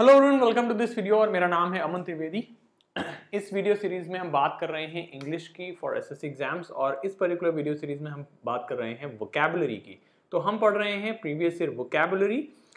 Hello everyone welcome to this video और मेरा नाम है अमन त्रिवेदी इस वीडियो सीरीज में हम बात कर रहे हैं इंग्लिश की फॉर एसएससी एग्जाम्स और इस पर्टिकुलर वीडियो सीरीज में हम बात कर रहे हैं वोकेबलरी की तो हम पढ़ रहे हैं previous year vocabulary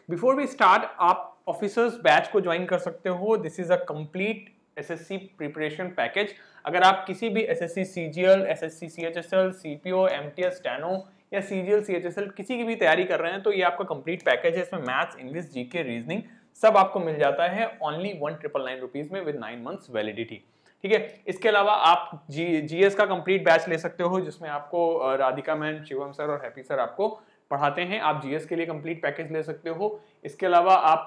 before we start आप ऑफिसर्स बैच को ज्वाइन कर सकते हो this is a complete S S C preparation package अगर आप किसी भी S S S S S C C C C G L L H C P O M T S टैनो या C C G L H S L किसी की भी तैयारी कर रहे हैं तो ये आपका कंप्लीट पैकेज है इसमें मैथ्स इंग्लिश जी के रीजनिंग सब आपको मिल जाता है only one triple nine rupees में विद नाइन मंथ्स वैलिडिटी ठीक है इसके अलावा आप जी जीएस का कंप्लीट बैच ले सकते हो जिसमें आपको राधिका मैम शिवम सर और हैप्पी सर आपको पढ़ाते हैं आप जीएस के लिए कंप्लीट पैकेज ले सकते हो इसके अलावा आप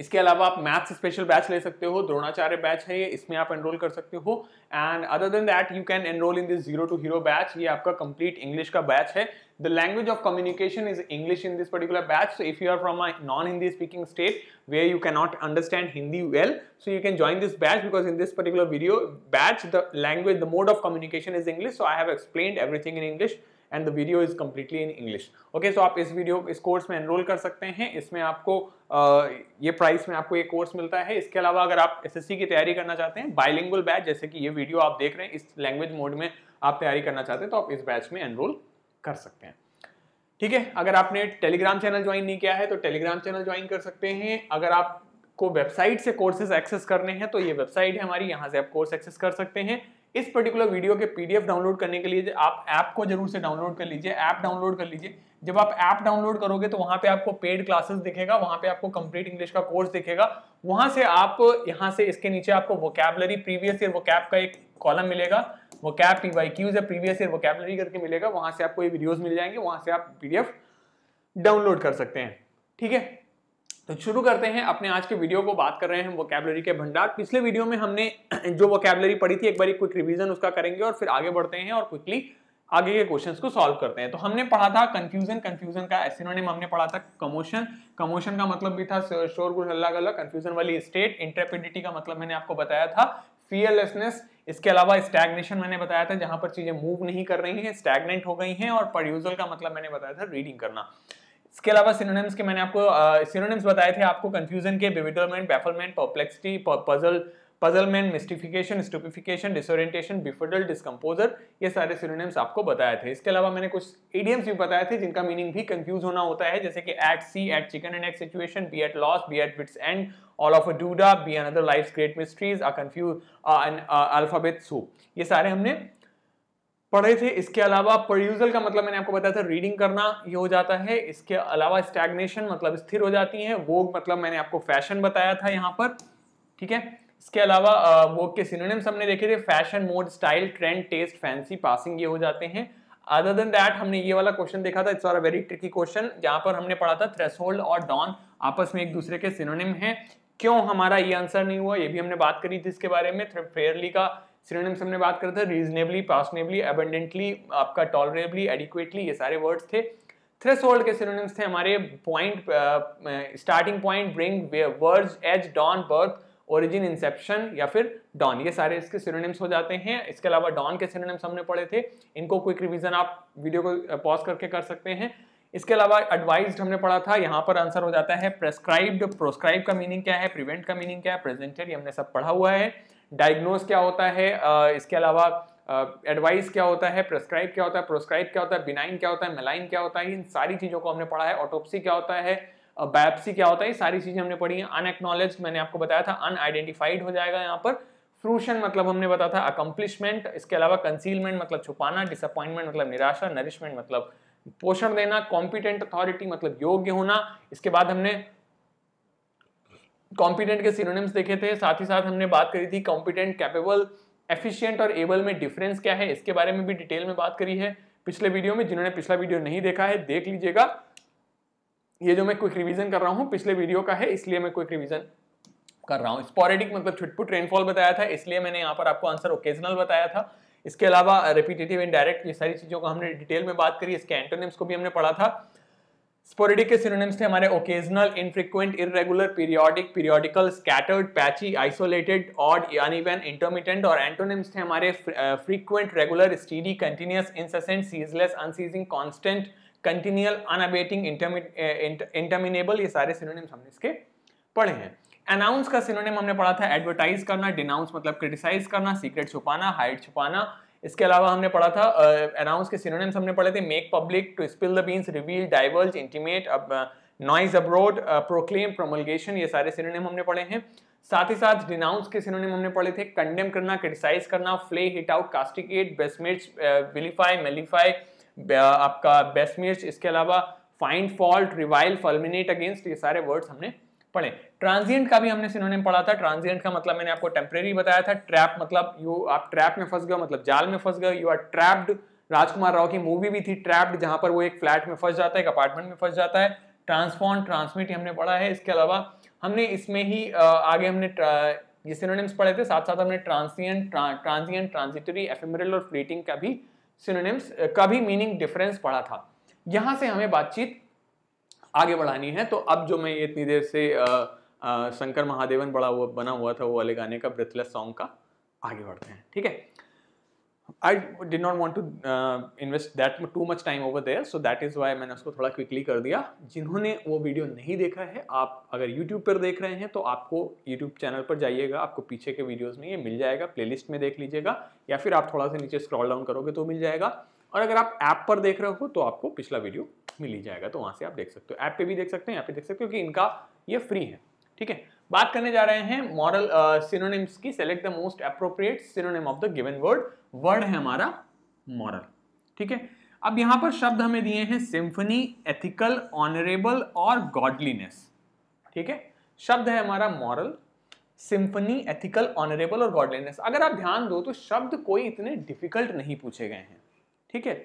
इसके अलावा आप मैथ्स स्पेशल बैच ले सकते हो द्रोणाचार्य बैच है ये इसमें आप एनरोल कर सकते हो and other than that you can enrol in this zero to hero batch ये आपका कंप्लीट इंग्लिश का बैच है the language of communication is English in this particular batch so if you are from my non Hindi speaking state way you not understand Hindi well so you can join this batch because in this particular video batch the language the mode of communication is English so I have explain everything in English and the video is completely in English okay so आप इस video इस course में enrol कर सकते हैं इसमें आपको आ, ये प्राइस में आपको ये कोर्स मिलता है इसके अलावा अगर आप एस की तैयारी करना चाहते हैं बाइलिंगुअल बैच जैसे कि ये वीडियो आप देख रहे हैं इस लैंग्वेज मोड में आप तैयारी करना चाहते हैं तो आप इस बैच में एनरोल कर सकते हैं ठीक है अगर आपने टेलीग्राम चैनल ज्वाइन नहीं किया है तो टेलीग्राम चैनल ज्वाइन कर सकते हैं अगर आपको वेबसाइट से कोर्सेज एक्सेस करने हैं तो ये वेबसाइट है हमारी यहाँ से आप कोर्स एक्सेस कर सकते हैं इस पर्टिकुलर वीडियो के पीडीएफ डाउनलोड करने के लिए आप ऐप को जरूर से डाउनलोड कर लीजिए ऐप डाउनलोड कर लीजिए जब आप ऐप डाउनलोड करोगे तो वहां पे आपको पेड क्लासेस दिखेगा वहां पे आपको कंप्लीट इंग्लिश का कोर्स दिखेगा वहां से आप यहां से इसके नीचे आपको वोकेबलरी प्रीवियस ईयर वोकैब का एक कॉलम मिलेगा वोकैब पीवाई क्यूज या प्रीवियस ईयर वोकेबलरी करके मिलेगा वहां से आपको ये वीडियोज मिल जाएंगे वहां से आप पीडीएफ डाउनलोड कर सकते हैं ठीक है तो शुरू करते हैं अपने आज के वीडियो को बात कर रहे हैं हम वोकेबलरी के भंडार पिछले वीडियो में हमने जो वोकेबलरी पढ़ी थी एक बार क्विक रिवीजन उसका करेंगे और फिर आगे बढ़ते हैं और क्विकली आगे के क्वेश्चंस को सॉल्व करते हैं तो हमने पढ़ा था कंफ्यूजन कंफ्यूजन का एसिनोनिम हमने पढ़ा था कमोशन कमोशन का मतलब भी था शोर गुल अलग अलग कंफ्यूजन वाली स्टेट इंटरप्रिडिटी का मतलब मैंने आपको बताया था फियरलेसनेस इसके अलावा स्टैग्नेशन मैंने बताया था जहां पर चीजें मूव नहीं कर रही हैं स्टैग्नेंट हो गई हैं और परयूजल का मतलब मैंने बताया था रीडिंग करना इसके अलावा सिनोनिम्स के मैंने आपको सिनोनिम्स uh, बताए थे आपको कंफ्यूजन के bewilderment bafflement perplexity puzzle puzzlement mystification stupefaction disorientation befuddle discomposure ये सारे सिनोनिम्स आपको बताए थे इसके अलावा मैंने कुछ एडियम्स भी बताए थे जिनका मीनिंग भी कंफ्यूज होना होता है जैसे कि at sea at chicken and egg situation be at loss be at bits and all of a doodah be another life great mysteries a confuse alphabet soup ये सारे हमने पढ़े थे इसके अलावा प्रोड्यूजल का मतलब मैंने आपको बताया था रीडिंग करना ये हो जाता है इसके अलावा स्टैग्नेशन मतलब स्थिर हो जाती है वो मतलब मैंने आपको फैशन बताया था यहाँ पर ठीक है इसके अलावा वो के सिनोनिम्स हमने देखे थे fashion mode style trend taste fancy passing ये हो जाते हैं अदर देन दैट हमने ये वाला क्वेश्चन देखा था it's are very tricky question जहाँ पर हमने पढ़ा था थ्रेसहोल्ड और डॉन आपस में एक दूसरे के सिनोनिम हैं क्यों हमारा ये आंसर नहीं हुआ ये भी हमने बात करी थी इसके बारे में फेयरली का सिरोनिम्स हमने बात करा था रीजनेबली पासनेबली एबेंडेंटली आपका टॉलरेबली एडिक्वेटली ये सारे वर्ड्स थे थ्रेस होल्ड के सिनोनिम्स थे हमारे point starting point bring words as dawn birth origin inception या फिर डॉन ये सारे इसके सिनोनिम्स हो जाते हैं इसके अलावा डॉन के सिनोनिम्स हमने पढ़े थे इनको क्विक रिवीजन आप वीडियो को पॉज करके कर सकते हैं इसके अलावा एडवाइज हमने पढ़ा था यहाँ पर आंसर हो जाता है प्रेस्क्राइब्ड प्रोस्क्राइब का मीनिंग क्या है प्रिवेंट का मीनिंग क्या है प्रेजेंटेड ये हमने सब पढ़ा हुआ है डायग्नोज क्या होता है इसके अलावा एडवाइस uh, क्या होता है प्रेस्क्राइब क्या होता है प्रोस्क्राइब क्या होता है बिनाइन क्या होता है मेलाइन क्या होता है इन सारी चीज़ों को हमने पढ़ा है ऑटोप्सी क्या होता है बायोप्सी क्या होता है ये सारी चीज़ें हमने पढ़ी हैं अनएक्नोलेज मैंने आपको बताया था अनआइडेंटिफाइड हो जाएगा यहाँ पर फ्रूशन मतलब हमने बताया था अकम्पलिशमेंट इसके अलावा कंसीलमेंट मतलब छुपाना डिसअपॉइंटमेंट मतलब निराशा नरिशमेंट मतलब पोषण देना कॉम्पिटेंट अथॉरिटी मतलब योग्य होना इसके बाद हमने कॉम्पिटेंट के सिनोनिम्स देखे थे साथ ही साथ हमने बात करी थी कॉम्पिटेंट कैपेबल एफिशिएंट और एबल में डिफरेंस क्या है इसके बारे में भी डिटेल में बात करी है पिछले वीडियो में जिन्होंने पिछला वीडियो नहीं देखा है देख लीजिएगा ये जो मैं क्विक रिवीजन कर रहा हूँ पिछले वीडियो का है इसलिए मैं क्विक रिवीजन कर रहा हूँ स्पोरेटिक मतलब छुटपुट रेनफॉल बताया था इसलिए मैंने यहाँ पर आपको आंसर ओकेजनल बताया था इसके अलावा रिपीटेटिव डायरेक्ट ये सारी चीज़ों का हमने डिटेल में बात करी इसके एंटोनिम्स को भी हमने पढ़ा था स्पोरेडिक के सिनोनिम्स थे हमारे occasional infrequent irregular periodic periodical scattered patchy isolated odd uneven intermittent और एंटोनिम्स थे हमारे frequent regular steady continuous incessant ceaseless unceasing constant continual unabating interminable ये सारे सिनोनिम्स हमने इसके पढ़े हैं अनाउंस का सिनोनिम हमने पढ़ा था एडवर्टाइज करना डिनाउंस मतलब क्रिटिसाइज करना सीक्रेट छुपाना हाइट छुपाना इसके अलावा हमने पढ़ा था अनाउंस uh, के सिनोनिम्स हमने पढ़े थे make public to spill the beans reveal diverge intimate noise abroad proclaim promulgation ये सारे सिनोनिम हमने पढ़े हैं साथ ही साथ डिनाउंस के सिनोनिम हमने पढ़े थे कंडेम करना क्रिटिसाइज करना फ्ले हिट आउट कास्टिकेट बेसमिर्च विलीफाई मेलीफाई आपका बेस्मिर्च इसके अलावा find fault revile fulminate against ये सारे वर्ड्स हमने पढ़े ट्रांजिएंट का भी हमने सिनोनिम पढ़ा था ट्रांजिएंट का मतलब मैंने आपको टेम्परेरी बताया था ट्रैप मतलब यू आप ट्रैप में फंस गए मतलब जाल में फंस गए you are trapped Rajkumar Rao की मूवी भी थी ट्रैप्ड जहां पर वो एक फ्लैट में फंस जाता है एक अपार्टमेंट में फंस जाता है ट्रांसफॉर्म ट्रांसमिट हमने पढ़ा है इसके अलावा हमने इसमें ही आगे हमने ये सिनोनिम्स पढ़े थे साथ साथ हमने ट्रांसियन ट्रांजियंट ट्रांजिटरी एफेमरल और फ्लीटिंग का भी सिनोनिम्स का भी मीनिंग डिफरेंस पढ़ा था यहाँ से हमें बातचीत आगे बढ़ानी है तो अब जो मैं इतनी देर से आ, शंकर महादेवन बड़ा हुआ बना हुआ था वो वाले गाने का ब्रेथलेस सॉन्ग का आगे बढ़ते हैं ठीक है I did not want to invest that too much time over there so that is why मैंने उसको थोड़ा क्विकली कर दिया जिन्होंने वो वीडियो नहीं देखा है आप अगर यूट्यूब पर देख रहे हैं तो आपको यूट्यूब चैनल पर जाइएगा आपको पीछे के वीडियोज़ में ये मिल जाएगा प्लेलिस्ट में देख लीजिएगा या फिर आप थोड़ा सा नीचे स्क्रॉल डाउन करोगे तो मिल जाएगा और अगर आप ऐप पर देख रहे हो तो आपको पिछला वीडियो मिल ही जाएगा तो वहाँ से आप देख सकते हो ऐप पर भी देख सकते हैं यहाँ पे देख सकते हो क्योंकि इनका ये फ्री है ठीक है बात करने जा रहे हैं मॉरल सिनोनिम्स की select the most appropriate synonym of the given word word है हमारा मॉरल ठीक है अब यहां पर शब्द हमें दिए हैं सिंफनी एथिकल ऑनरेबल और गॉडलीनेस ठीक है शब्द है हमारा मॉरल सिंफनी एथिकल ऑनरेबल और गॉडलीनेस अगर आप ध्यान दो तो शब्द कोई इतने डिफिकल्ट नहीं पूछे गए हैं ठीक है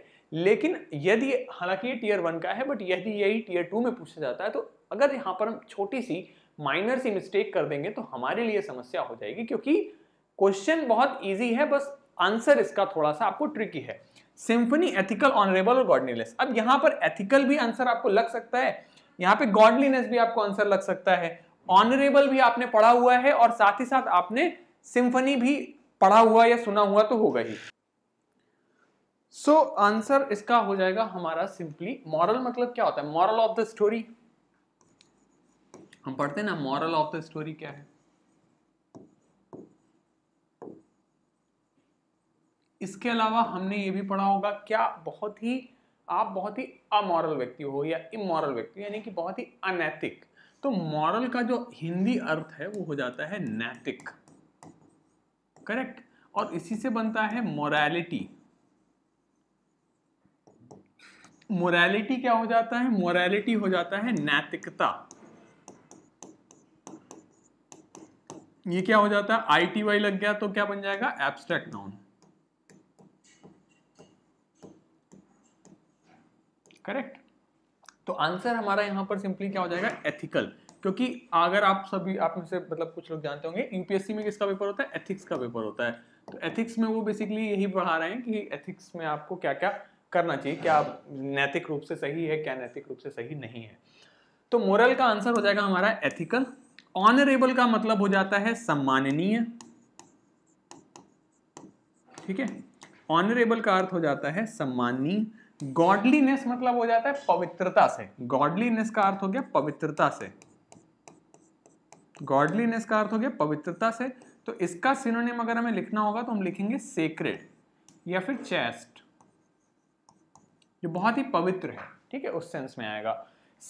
लेकिन यदि हालांकि ये टीयर वन का है बट यदि यही टीयर टू में पूछा जाता है तो अगर यहां पर हम छोटी सी माइनर सी मिस्टेक कर देंगे तो हमारे लिए समस्या हो जाएगी क्योंकि क्वेश्चन बहुत ईजी है बस आंसर इसका थोड़ा सा आपको ट्रिकी है सिंफनी एथिकल ऑनरेबल और गॉडलीनेस अब यहाँ पर एथिकल भी आंसर आपको लग सकता है यहाँ पे गॉडलीनेस भी आपको आंसर लग सकता है ऑनरेबल भी आपने पढ़ा हुआ है और साथ ही साथ आपने सिंफनी भी पढ़ा हुआ या सुना हुआ तो होगा ही सो so, आंसर इसका हो जाएगा हमारा सिंपली मॉरल मतलब क्या होता है मॉरल ऑफ द स्टोरी हम पढ़ते हैं ना मॉरल ऑफ द स्टोरी क्या है इसके अलावा हमने ये भी पढ़ा होगा क्या बहुत ही आप बहुत ही अमॉरल व्यक्ति हो या इमोरल व्यक्ति यानी कि बहुत ही अनैतिक तो मॉरल का जो हिंदी अर्थ है वो हो जाता है नैतिक करेक्ट और इसी से बनता है मोरालिटी मोरालिटी क्या हो जाता है मोरालिटी हो जाता है नैतिकता ये क्या हो जाता है आई टी वाई लग गया तो क्या बन जाएगा एब्स्ट्रैक्ट नाउन करेक्ट तो आंसर हमारा यहां पर सिंपली क्या हो जाएगा एथिकल क्योंकि अगर आप सभी आप में से मतलब कुछ लोग जानते होंगे यूपीएससी में किसका पेपर होता है एथिक्स का पेपर होता है तो एथिक्स में वो बेसिकली यही पढ़ा रहे हैं कि एथिक्स में आपको क्या क्या करना चाहिए क्या नैतिक रूप से सही है क्या नैतिक रूप से सही नहीं है तो मोरल का आंसर हो जाएगा हमारा एथिकल ऑनरेबल का मतलब हो जाता है सम्माननीय ठीक है ऑनरेबल का अर्थ हो जाता है सम्माननीय गॉडलीनेस मतलब हो जाता है पवित्रता से गॉडलीनेस का अर्थ हो गया पवित्रता से गॉडलीनेस का अर्थ हो गया पवित्रता से तो इसका सिनोनिम अगर हमें लिखना होगा तो हम लिखेंगे सेक्रेड या फिर चेस्ट जो बहुत ही पवित्र है ठीक है उस सेंस में आएगा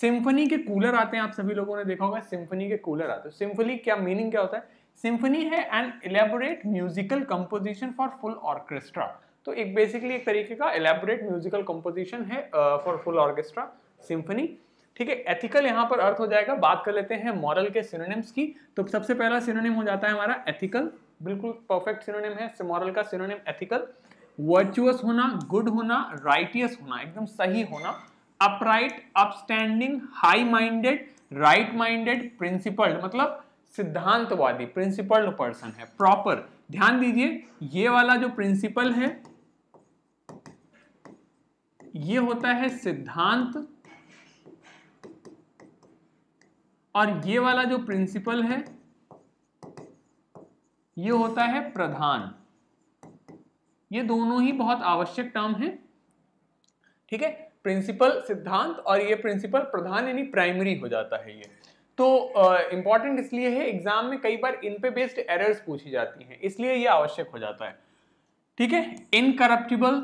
सिम्फनी के कूलर आते हैं आप सभी लोगों ने देखा होगा सिम्फनी के कूलर आते हैं सिम्फनी क्या मीनिंग क्या होता है सिम्फनी है an elaborate musical composition for full orchestra तो एक बेसिकली एक तरीके का एलेबोरेट म्यूजिकल कंपोजिशन है फॉर फुल ऑर्केस्ट्रा सिम्फनी ठीक है एथिकल यहाँ पर अर्थ हो जाएगा बात कर लेते हैं मॉरल के सिनोनिम्स की तो सबसे पहला सिनोनिम हो जाता है हमारा एथिकल बिल्कुल परफेक्ट सिनोनिम है मॉरल का सिनोनिम एथिकल वर्चुअस होना गुड होना राइटियस होना एकदम सही होना upright upstanding high minded right minded principled मतलब सिद्धांतवादी प्रिंसिपल्ड पर्सन है प्रॉपर ध्यान दीजिए ये वाला जो प्रिंसिपल है ये होता है सिद्धांत और ये वाला जो प्रिंसिपल है ये होता है प्रधान ये दोनों ही बहुत आवश्यक टर्म है ठीक है प्रिंसिपल सिद्धांत और ये प्रिंसिपल प्रधान यानी प्राइमरी हो जाता है ये तो इम्पॉर्टेंट uh, इसलिए है एग्जाम में कई बार इन पे बेस्ड एरर्स पूछी जाती हैं इसलिए ये आवश्यक हो जाता है ठीक है इनकरप्टिबल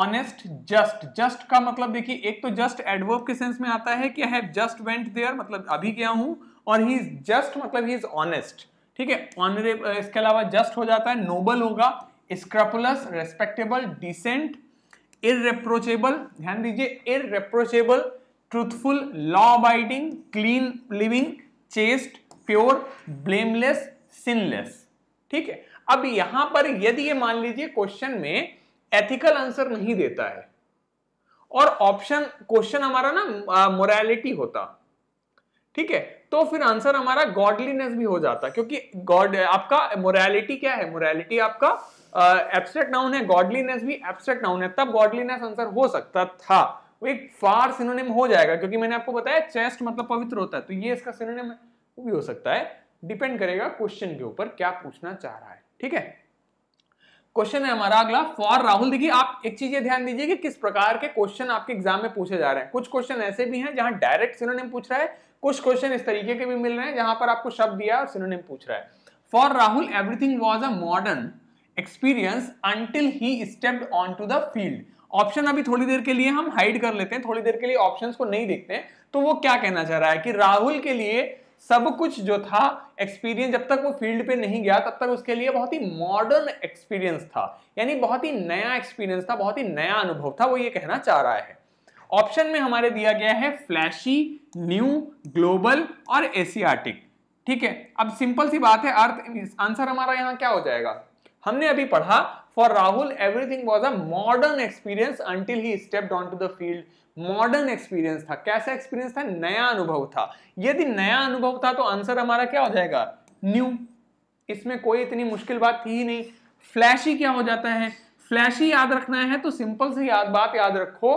ऑनेस्ट जस्ट जस्ट का मतलब देखिए एक तो जस्ट एडवर्ब के सेंस में आता है कि I have just went there मतलब अभी गया हूं और ही इज जस्ट मतलब ही इज ऑनेस्ट ठीक है ऑनरेबल इसके अलावा जस्ट हो जाता है नोबल होगा स्क्रपुलस रेस्पेक्टेबल डिसेंट इरेप्रोचेबल ध्यान दीजिए irreproachable truthful law abiding clean living chaste pure blameless sinless ठीक है अब यहां पर यदि ये मान लीजिए क्वेश्चन में एथिकल आंसर नहीं देता है और ऑप्शन क्वेश्चन हमारा ना मोरालिटी होता ठीक है तो फिर आंसर हमारा गॉडलीनेस भी हो जाता क्योंकि गॉड आपका मोरालिटी क्या है मोरालिटी आपका एब्स्ट्रैक्ट नाउन है गॉडलीनेस भी एब्स्ट्रैक्ट नाउन है तब गॉडलीनेस आंसर हो सकता था वो एक फार सिनोनिम हो जाएगा क्योंकि मैंने आपको बताया चेस्ट मतलब पवित्र होता है तो ये इसका सिनोनिम है वो भी हो सकता है डिपेंड करेगा क्वेश्चन के ऊपर क्या पूछना चाह रहा है ठीक है क्वेश्चन है हमारा अगला फॉर राहुल देखिए आप एक चीज ये ध्यान दीजिए कि किस प्रकार के क्वेश्चन आपके एग्जाम में पूछे जा रहे हैं कुछ क्वेश्चन ऐसे भी हैं जहां डायरेक्ट सिनोनिम पूछ रहा है कुछ क्वेश्चन इस तरीके के भी मिल रहे हैं जहां पर आपको शब्द दिया और सिनोनिम पूछ रहा है for Rahul everything was a modern experience until he stepped on to the field option अभी थोड़ी देर के लिए हम हाइड कर लेते हैं थोड़ी देर के लिए ऑप्शंस को नहीं देखते हैं तो वो क्या कहना चाह रहा है कि राहुल के लिए सब कुछ जो था एक्सपीरियंस जब तक वो फील्ड पे नहीं गया तब तक उसके लिए बहुत ही मॉडर्न एक्सपीरियंस था यानी बहुत ही नया एक्सपीरियंस था बहुत ही नया अनुभव था वो ये कहना चाह रहा है ऑप्शन में हमारे दिया गया है फ्लैशी न्यू ग्लोबल और एशियाटिक ठीक है अब सिंपल सी बात है अर्थ आंसर हमारा यहाँ क्या हो जाएगा हमने अभी पढ़ा for Rahul everything was a modern experience until he step on to the field modern experience था कैसा एक्सपीरियंस था नया अनुभव था यदि नया अनुभव था तो आंसर हमारा क्या हो जाएगा न्यू इसमें कोई इतनी मुश्किल बात थी ही नहीं फ्लैशी क्या हो जाता है फ्लैशी याद रखना है तो सिंपल से याद बात याद रखो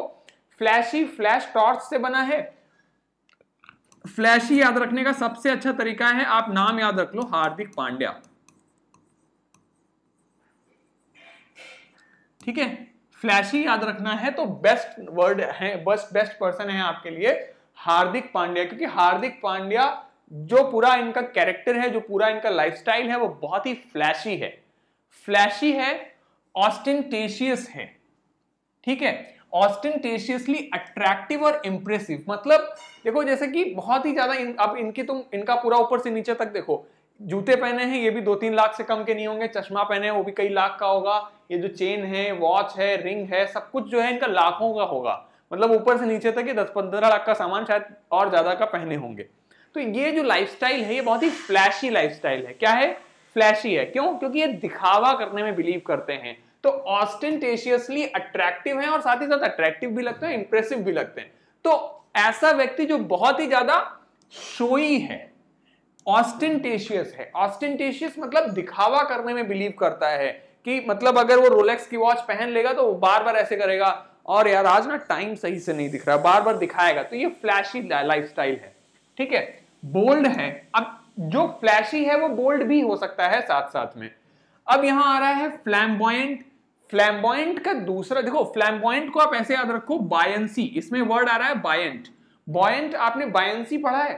फ्लैशी फ्लैश टॉर्च से बना है फ्लैशी याद रखने का सबसे अच्छा तरीका है आप नाम याद रख लो हार्दिक पांड्या ठीक है फ्लैशी याद रखना है तो बेस्ट वर्ड है बस बेस्ट पर्सन है आपके लिए हार्दिक पांड्या क्योंकि हार्दिक पांड्या जो पूरा इनका कैरेक्टर है जो पूरा इनका लाइफस्टाइल है वो बहुत ही फ्लैशी है फ्लैशी है ऑस्टेंटेशियस है ठीक है ऑस्टेंटेशियसली अट्रैक्टिव और इंप्रेसिव मतलब देखो जैसे कि बहुत ही ज्यादा इन, अब इनकी तुम इनका पूरा ऊपर से नीचे तक देखो जूते पहने हैं ये भी दो तीन लाख से कम के नहीं होंगे चश्मा पहने हैं वो भी कई लाख का होगा ये जो चेन है वॉच है रिंग है सब कुछ जो है इनका लाखों का होगा मतलब ऊपर से नीचे तक ये दस पंद्रह लाख का सामान शायद और ज्यादा का पहने होंगे तो ये जो लाइफस्टाइल है ये बहुत ही फ्लैशी लाइफस्टाइल है क्या है फ्लैशी है क्यों क्योंकि ये दिखावा करने में बिलीव करते हैं तो ऑस्टेंटेशियसली अट्रैक्टिव है और साथ ही साथ अट्रैक्टिव भी लगते हैं इंप्रेसिव भी लगते हैं तो ऐसा व्यक्ति जो बहुत ही ज्यादा शोई है ऑस्टेंटेशियस है ऑस्टेंटेशियस मतलब दिखावा करने में बिलीव करता है कि मतलब अगर वो रोलेक्स की वॉच पहन लेगा तो वो बार बार ऐसे करेगा और यार आज ना टाइम सही से नहीं दिख रहा बार बार दिखाएगा तो ये फ्लैशी लाइफ है ठीक है बोल्ड है अब जो फ्लैशी है वो बोल्ड भी हो सकता है साथ साथ में अब यहां आ रहा है फ्लैम्बॉइंट फ्लैम्बॉइंट का दूसरा देखो फ्लैम्बॉइंट को आप ऐसे याद रखो बायंसी इसमें वर्ड आ रहा है बायंट बॉयंट आपने बायंसी पढ़ा है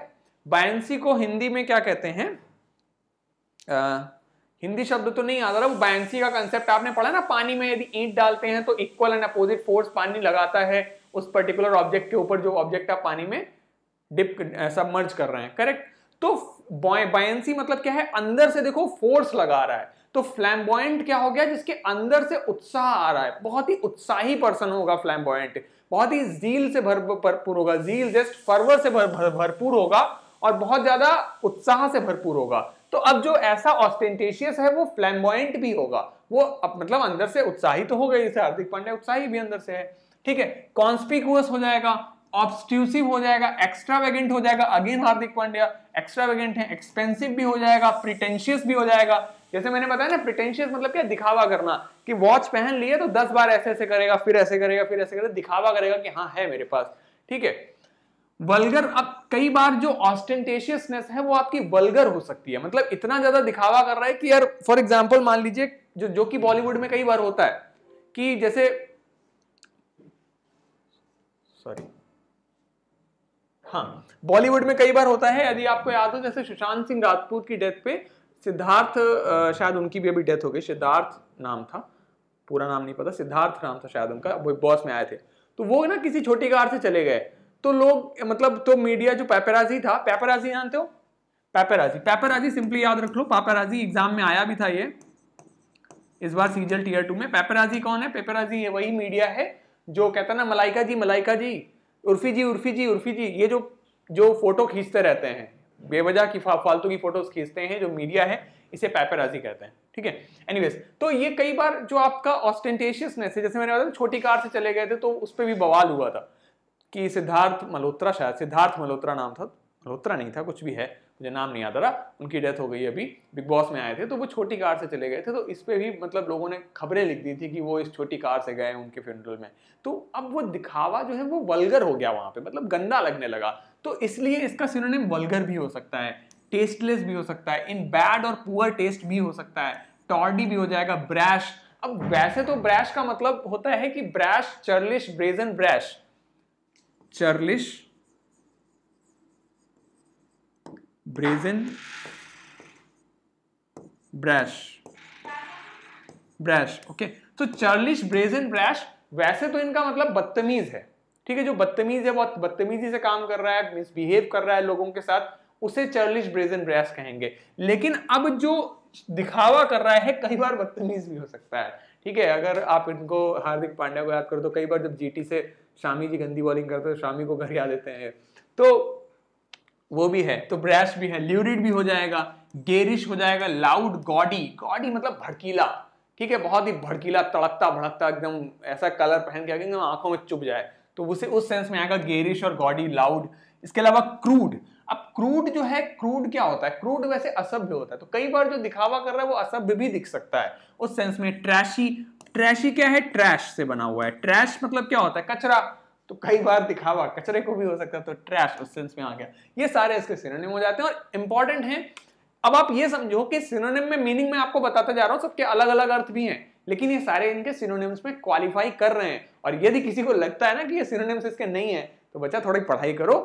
बायंसी को हिंदी में क्या कहते हैं आ, हिंदी शब्द तो नहीं आता रहा वो बायंसी का कंसेप्ट आपने पढ़ा ना पानी में यदि ईंट डालते हैं तो इक्वल एंड अपोजिट फोर्स पानी लगाता है उस पर्टिकुलर ऑब्जेक्ट के ऊपर जो ऑब्जेक्ट आप पानी में डिप सब मर्ज कर रहे हैं करेक्ट तो बायंसी मतलब क्या है अंदर से देखो फोर्स लगा रहा है तो फ्लैम्बॉइंट क्या हो गया जिसके अंदर से उत्साह आ रहा है बहुत ही उत्साही पर्सन होगा फ्लैम्बॉइंट बहुत ही जील से भरपूर होगा जील जस्ट फरवर से भरपूर होगा और बहुत ज्यादा उत्साह से भरपूर होगा तो अब जो ऐसा ऑस्टेंटेशियस है वो फ्लैम्बॉइंट भी होगा वो अब मतलब अंदर से उत्साहित तो हो गई जैसे हार्दिक पांड्या उत्साही भी अंदर से है ठीक है कॉन्स्पिकुअस हो जाएगा ऑब्स्ट्यूसिव हो जाएगा एक्स्ट्रावेगेंट हो जाएगा अगेन हार्दिक पांड्या एक्स्ट्रावेगेंट है एक्सपेंसिव भी हो जाएगा प्रिटेंशियस भी हो जाएगा जैसे मैंने बताया ना प्रिटेंशियस मतलब क्या दिखावा करना कि वॉच पहन लिए तो दस बार ऐसे ऐसे करेगा फिर ऐसे करेगा फिर ऐसे करेगा दिखावा करेगा कि हाँ है मेरे पास ठीक है वल्गर अब कई बार जो ऑस्टेंटेशियसनेस है वो आपकी वल्गर हो सकती है मतलब इतना ज्यादा दिखावा कर रहा है कि यार फॉर एग्जाम्पल मान लीजिए जो जो कि बॉलीवुड में कई बार होता है कि जैसे सॉरी हाँ बॉलीवुड में कई बार होता है यदि आपको याद हो जैसे सुशांत सिंह राजपूत की डेथ पे सिद्धार्थ शायद उनकी भी अभी डेथ हो गई सिद्धार्थ नाम था पूरा नाम नहीं पता सिद्धार्थ नाम था शायद उनका बॉस में आए थे तो वो ना किसी छोटी कार से चले गए तो लोग मतलब तो मीडिया जो पेपराजी था पेपराजी जानते हो पेपराजी पेपराजी सिंपली याद रख लो पेपराजी एग्जाम में आया भी था ये इस बार सीजल टीयर टू में पेपराजी कौन है पेपराजी ये वही मीडिया है जो कहता ना मलाइका जी मलाइका जी उर्फी जी उर्फी जी उर्फी जी ये जो जो फोटो खींचते रहते हैं बेवजह की फालतू की फोटोज खींचते हैं जो मीडिया है इसे पेपराजी कहते हैं ठीक है एनीवेज तो ये कई बार जो आपका ऑस्टेंटेशियसनेस है जैसे मैंने बताया छोटी कार से चले गए थे तो उस पर भी बवाल हुआ था कि सिद्धार्थ मल्होत्रा शायद सिद्धार्थ मल्होत्रा नाम था मल्होत्रा नहीं था कुछ भी है मुझे नाम नहीं याद आ रहा उनकी डेथ हो गई अभी बिग बॉस में आए थे तो वो छोटी कार से चले गए थे तो इस पर भी मतलब लोगों ने खबरें लिख दी थी कि वो इस छोटी कार से गए उनके फ्यूनरल में तो अब वो दिखावा जो है वो वल्गर हो गया वहाँ पे मतलब गंदा लगने लगा तो इसलिए इसका सिनोनिम वल्गर भी हो सकता है टेस्टलेस भी हो सकता है इन बैड और पुअर टेस्ट भी हो सकता है टॉर्डी भी हो जाएगा ब्रैश अब वैसे तो ब्रैश का मतलब होता है कि brash churlish brazen brash churlish brazen brash brash okay तो चर्लिश ब्रेजन ब्रैश वैसे तो इनका मतलब बदतमीज है ठीक है जो बदतमीज है बहुत बदतमीजी से काम कर रहा है मिसबिहेव कर रहा है लोगों के साथ उसे चर्लिश ब्रेजन ब्रैश कहेंगे लेकिन अब जो दिखावा कर रहा है कई बार बदतमीज भी हो सकता है ठीक है अगर आप इनको हार्दिक पांड्या को याद करो तो कई बार जब जीटी से शामी जी गंदी बॉलिंग करते हैं शामी को घर आ देते हैं तो वो भी है तो ब्रैश भी है ल्यूरिड भी हो जाएगा गेरिश हो जाएगा लाउड गॉडी गॉडी मतलब भड़कीला ठीक है बहुत ही भड़कीला तड़कता भड़कता एकदम ऐसा कलर पहन के आगे एकदम आंखों में चुप जाए तो उसे उस सेंस में आएगा गेरिश और गॉडी लाउड इसके अलावा क्रूड अब क्रूड जो है क्रूड क्या होता है क्रूड वैसे असभ्य होता है तो कई बार जो दिखावा कर रहा है वो असभ्य भी दिख सकता है उस सेंस में ट्रैशी ट्रैशी क्या है ट्रैश से बना हुआ है ट्रैश मतलब क्या होता है कचरा तो कई बार दिखावा कचरे को भी हो सकता है तो ट्रैश उस सेंस में आ गया ये सारे इसके सिनोनिम हो जाते हैं और इंपॉर्टेंट है अब आप ये समझो कि सिनोनिम में मीनिंग में आपको बताता जा रहा हूं सबके अलग अलग अर्थ भी हैं लेकिन ये सारे इनके सिनोनिम्स में क्वालिफाई कर रहे हैं और यदि किसी को लगता है ना कि ये सिनोनिम्स इसके नहीं है तो बच्चा थोड़ी पढ़ाई करो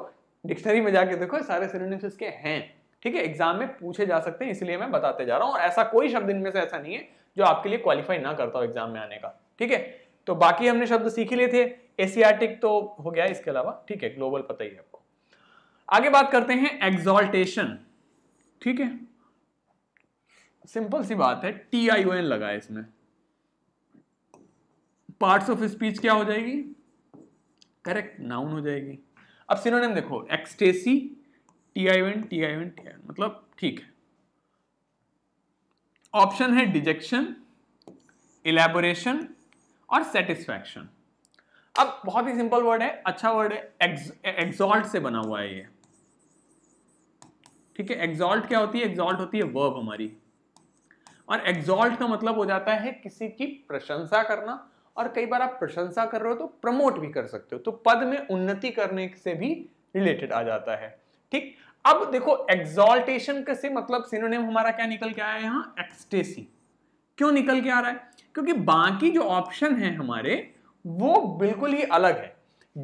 डिक्शनरी में जाके देखो सारे सिनोनिम्स इसके हैं ठीक है एग्जाम में पूछे जा सकते हैं इसलिए मैं बताते जा रहा हूँ और ऐसा कोई शब्द इनमें से ऐसा नहीं है जो आपके लिए क्वालिफाई ना करता हो एग्जाम में आने का ठीक है तो बाकी हमने शब्द सीख लिए थे एसियाटिक तो हो गया इसके अलावा ठीक है ग्लोबल पता ही है आपको आगे बात करते हैं एग्जॉल्टेशन ठीक है सिंपल सी बात है टी आई ओ एन लगा इसमें पार्ट्स ऑफ स्पीच क्या हो जाएगी करेक्ट नाउन हो जाएगी अब सिनोनिम देखो ecstasy T I N T I N T I मतलब ठीक है ऑप्शन है डिजेक्शन इलेबोरेशन और सेटिस्फैक्शन अब बहुत ही सिंपल वर्ड है अच्छा वर्ड है एग्जॉल्ट से बना हुआ है ये ठीक है एग्जॉल्ट क्या होती है एग्जॉल्ट होती है वर्ब हमारी और एग्जॉल्ट का मतलब हो जाता है किसी की प्रशंसा करना और कई बार आप प्रशंसा कर रहे हो तो प्रमोट भी कर सकते हो तो पद में उन्नति करने से भी रिलेटेड आ जाता है ठीक अब देखो एक्सोल्टेशन का से मतलब सिनोनिम हमारा क्या निकल के आया यहां एक्सटेसी क्यों निकल के आ रहा है क्योंकि बाकी जो ऑप्शन है हमारे वो बिल्कुल ही अलग है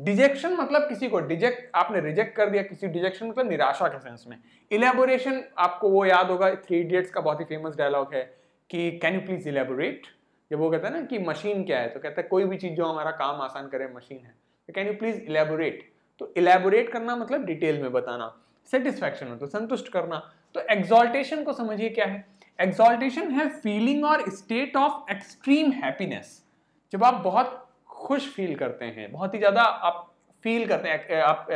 डिजेक्शन मतलब किसी को डिजेक्ट आपने रिजेक्ट कर दिया किसी डिजेक्शन मतलब निराशा के सेंस में इलेबोरेशन आपको वो याद होगा थ्री इडियट्स का बहुत ही फेमस डायलॉग है कि कैन यू प्लीज इलेबोरेट जब वो कहता है ना कि मशीन क्या है तो कहता है कोई भी चीज़ जो हमारा काम आसान करे मशीन है तो कैन यू प्लीज इलेबोरेट तो इलेबोरेट करना मतलब डिटेल में बताना सेटिस्फैक्शन हो तो संतुष्ट करना तो एग्जॉल्टेशन को समझिए क्या है एग्जॉल्टेशन है फीलिंग और स्टेट ऑफ एक्सट्रीम हैप्पीनेस जब आप बहुत खुश फील करते हैं बहुत ही ज़्यादा आप फील करते हैं आप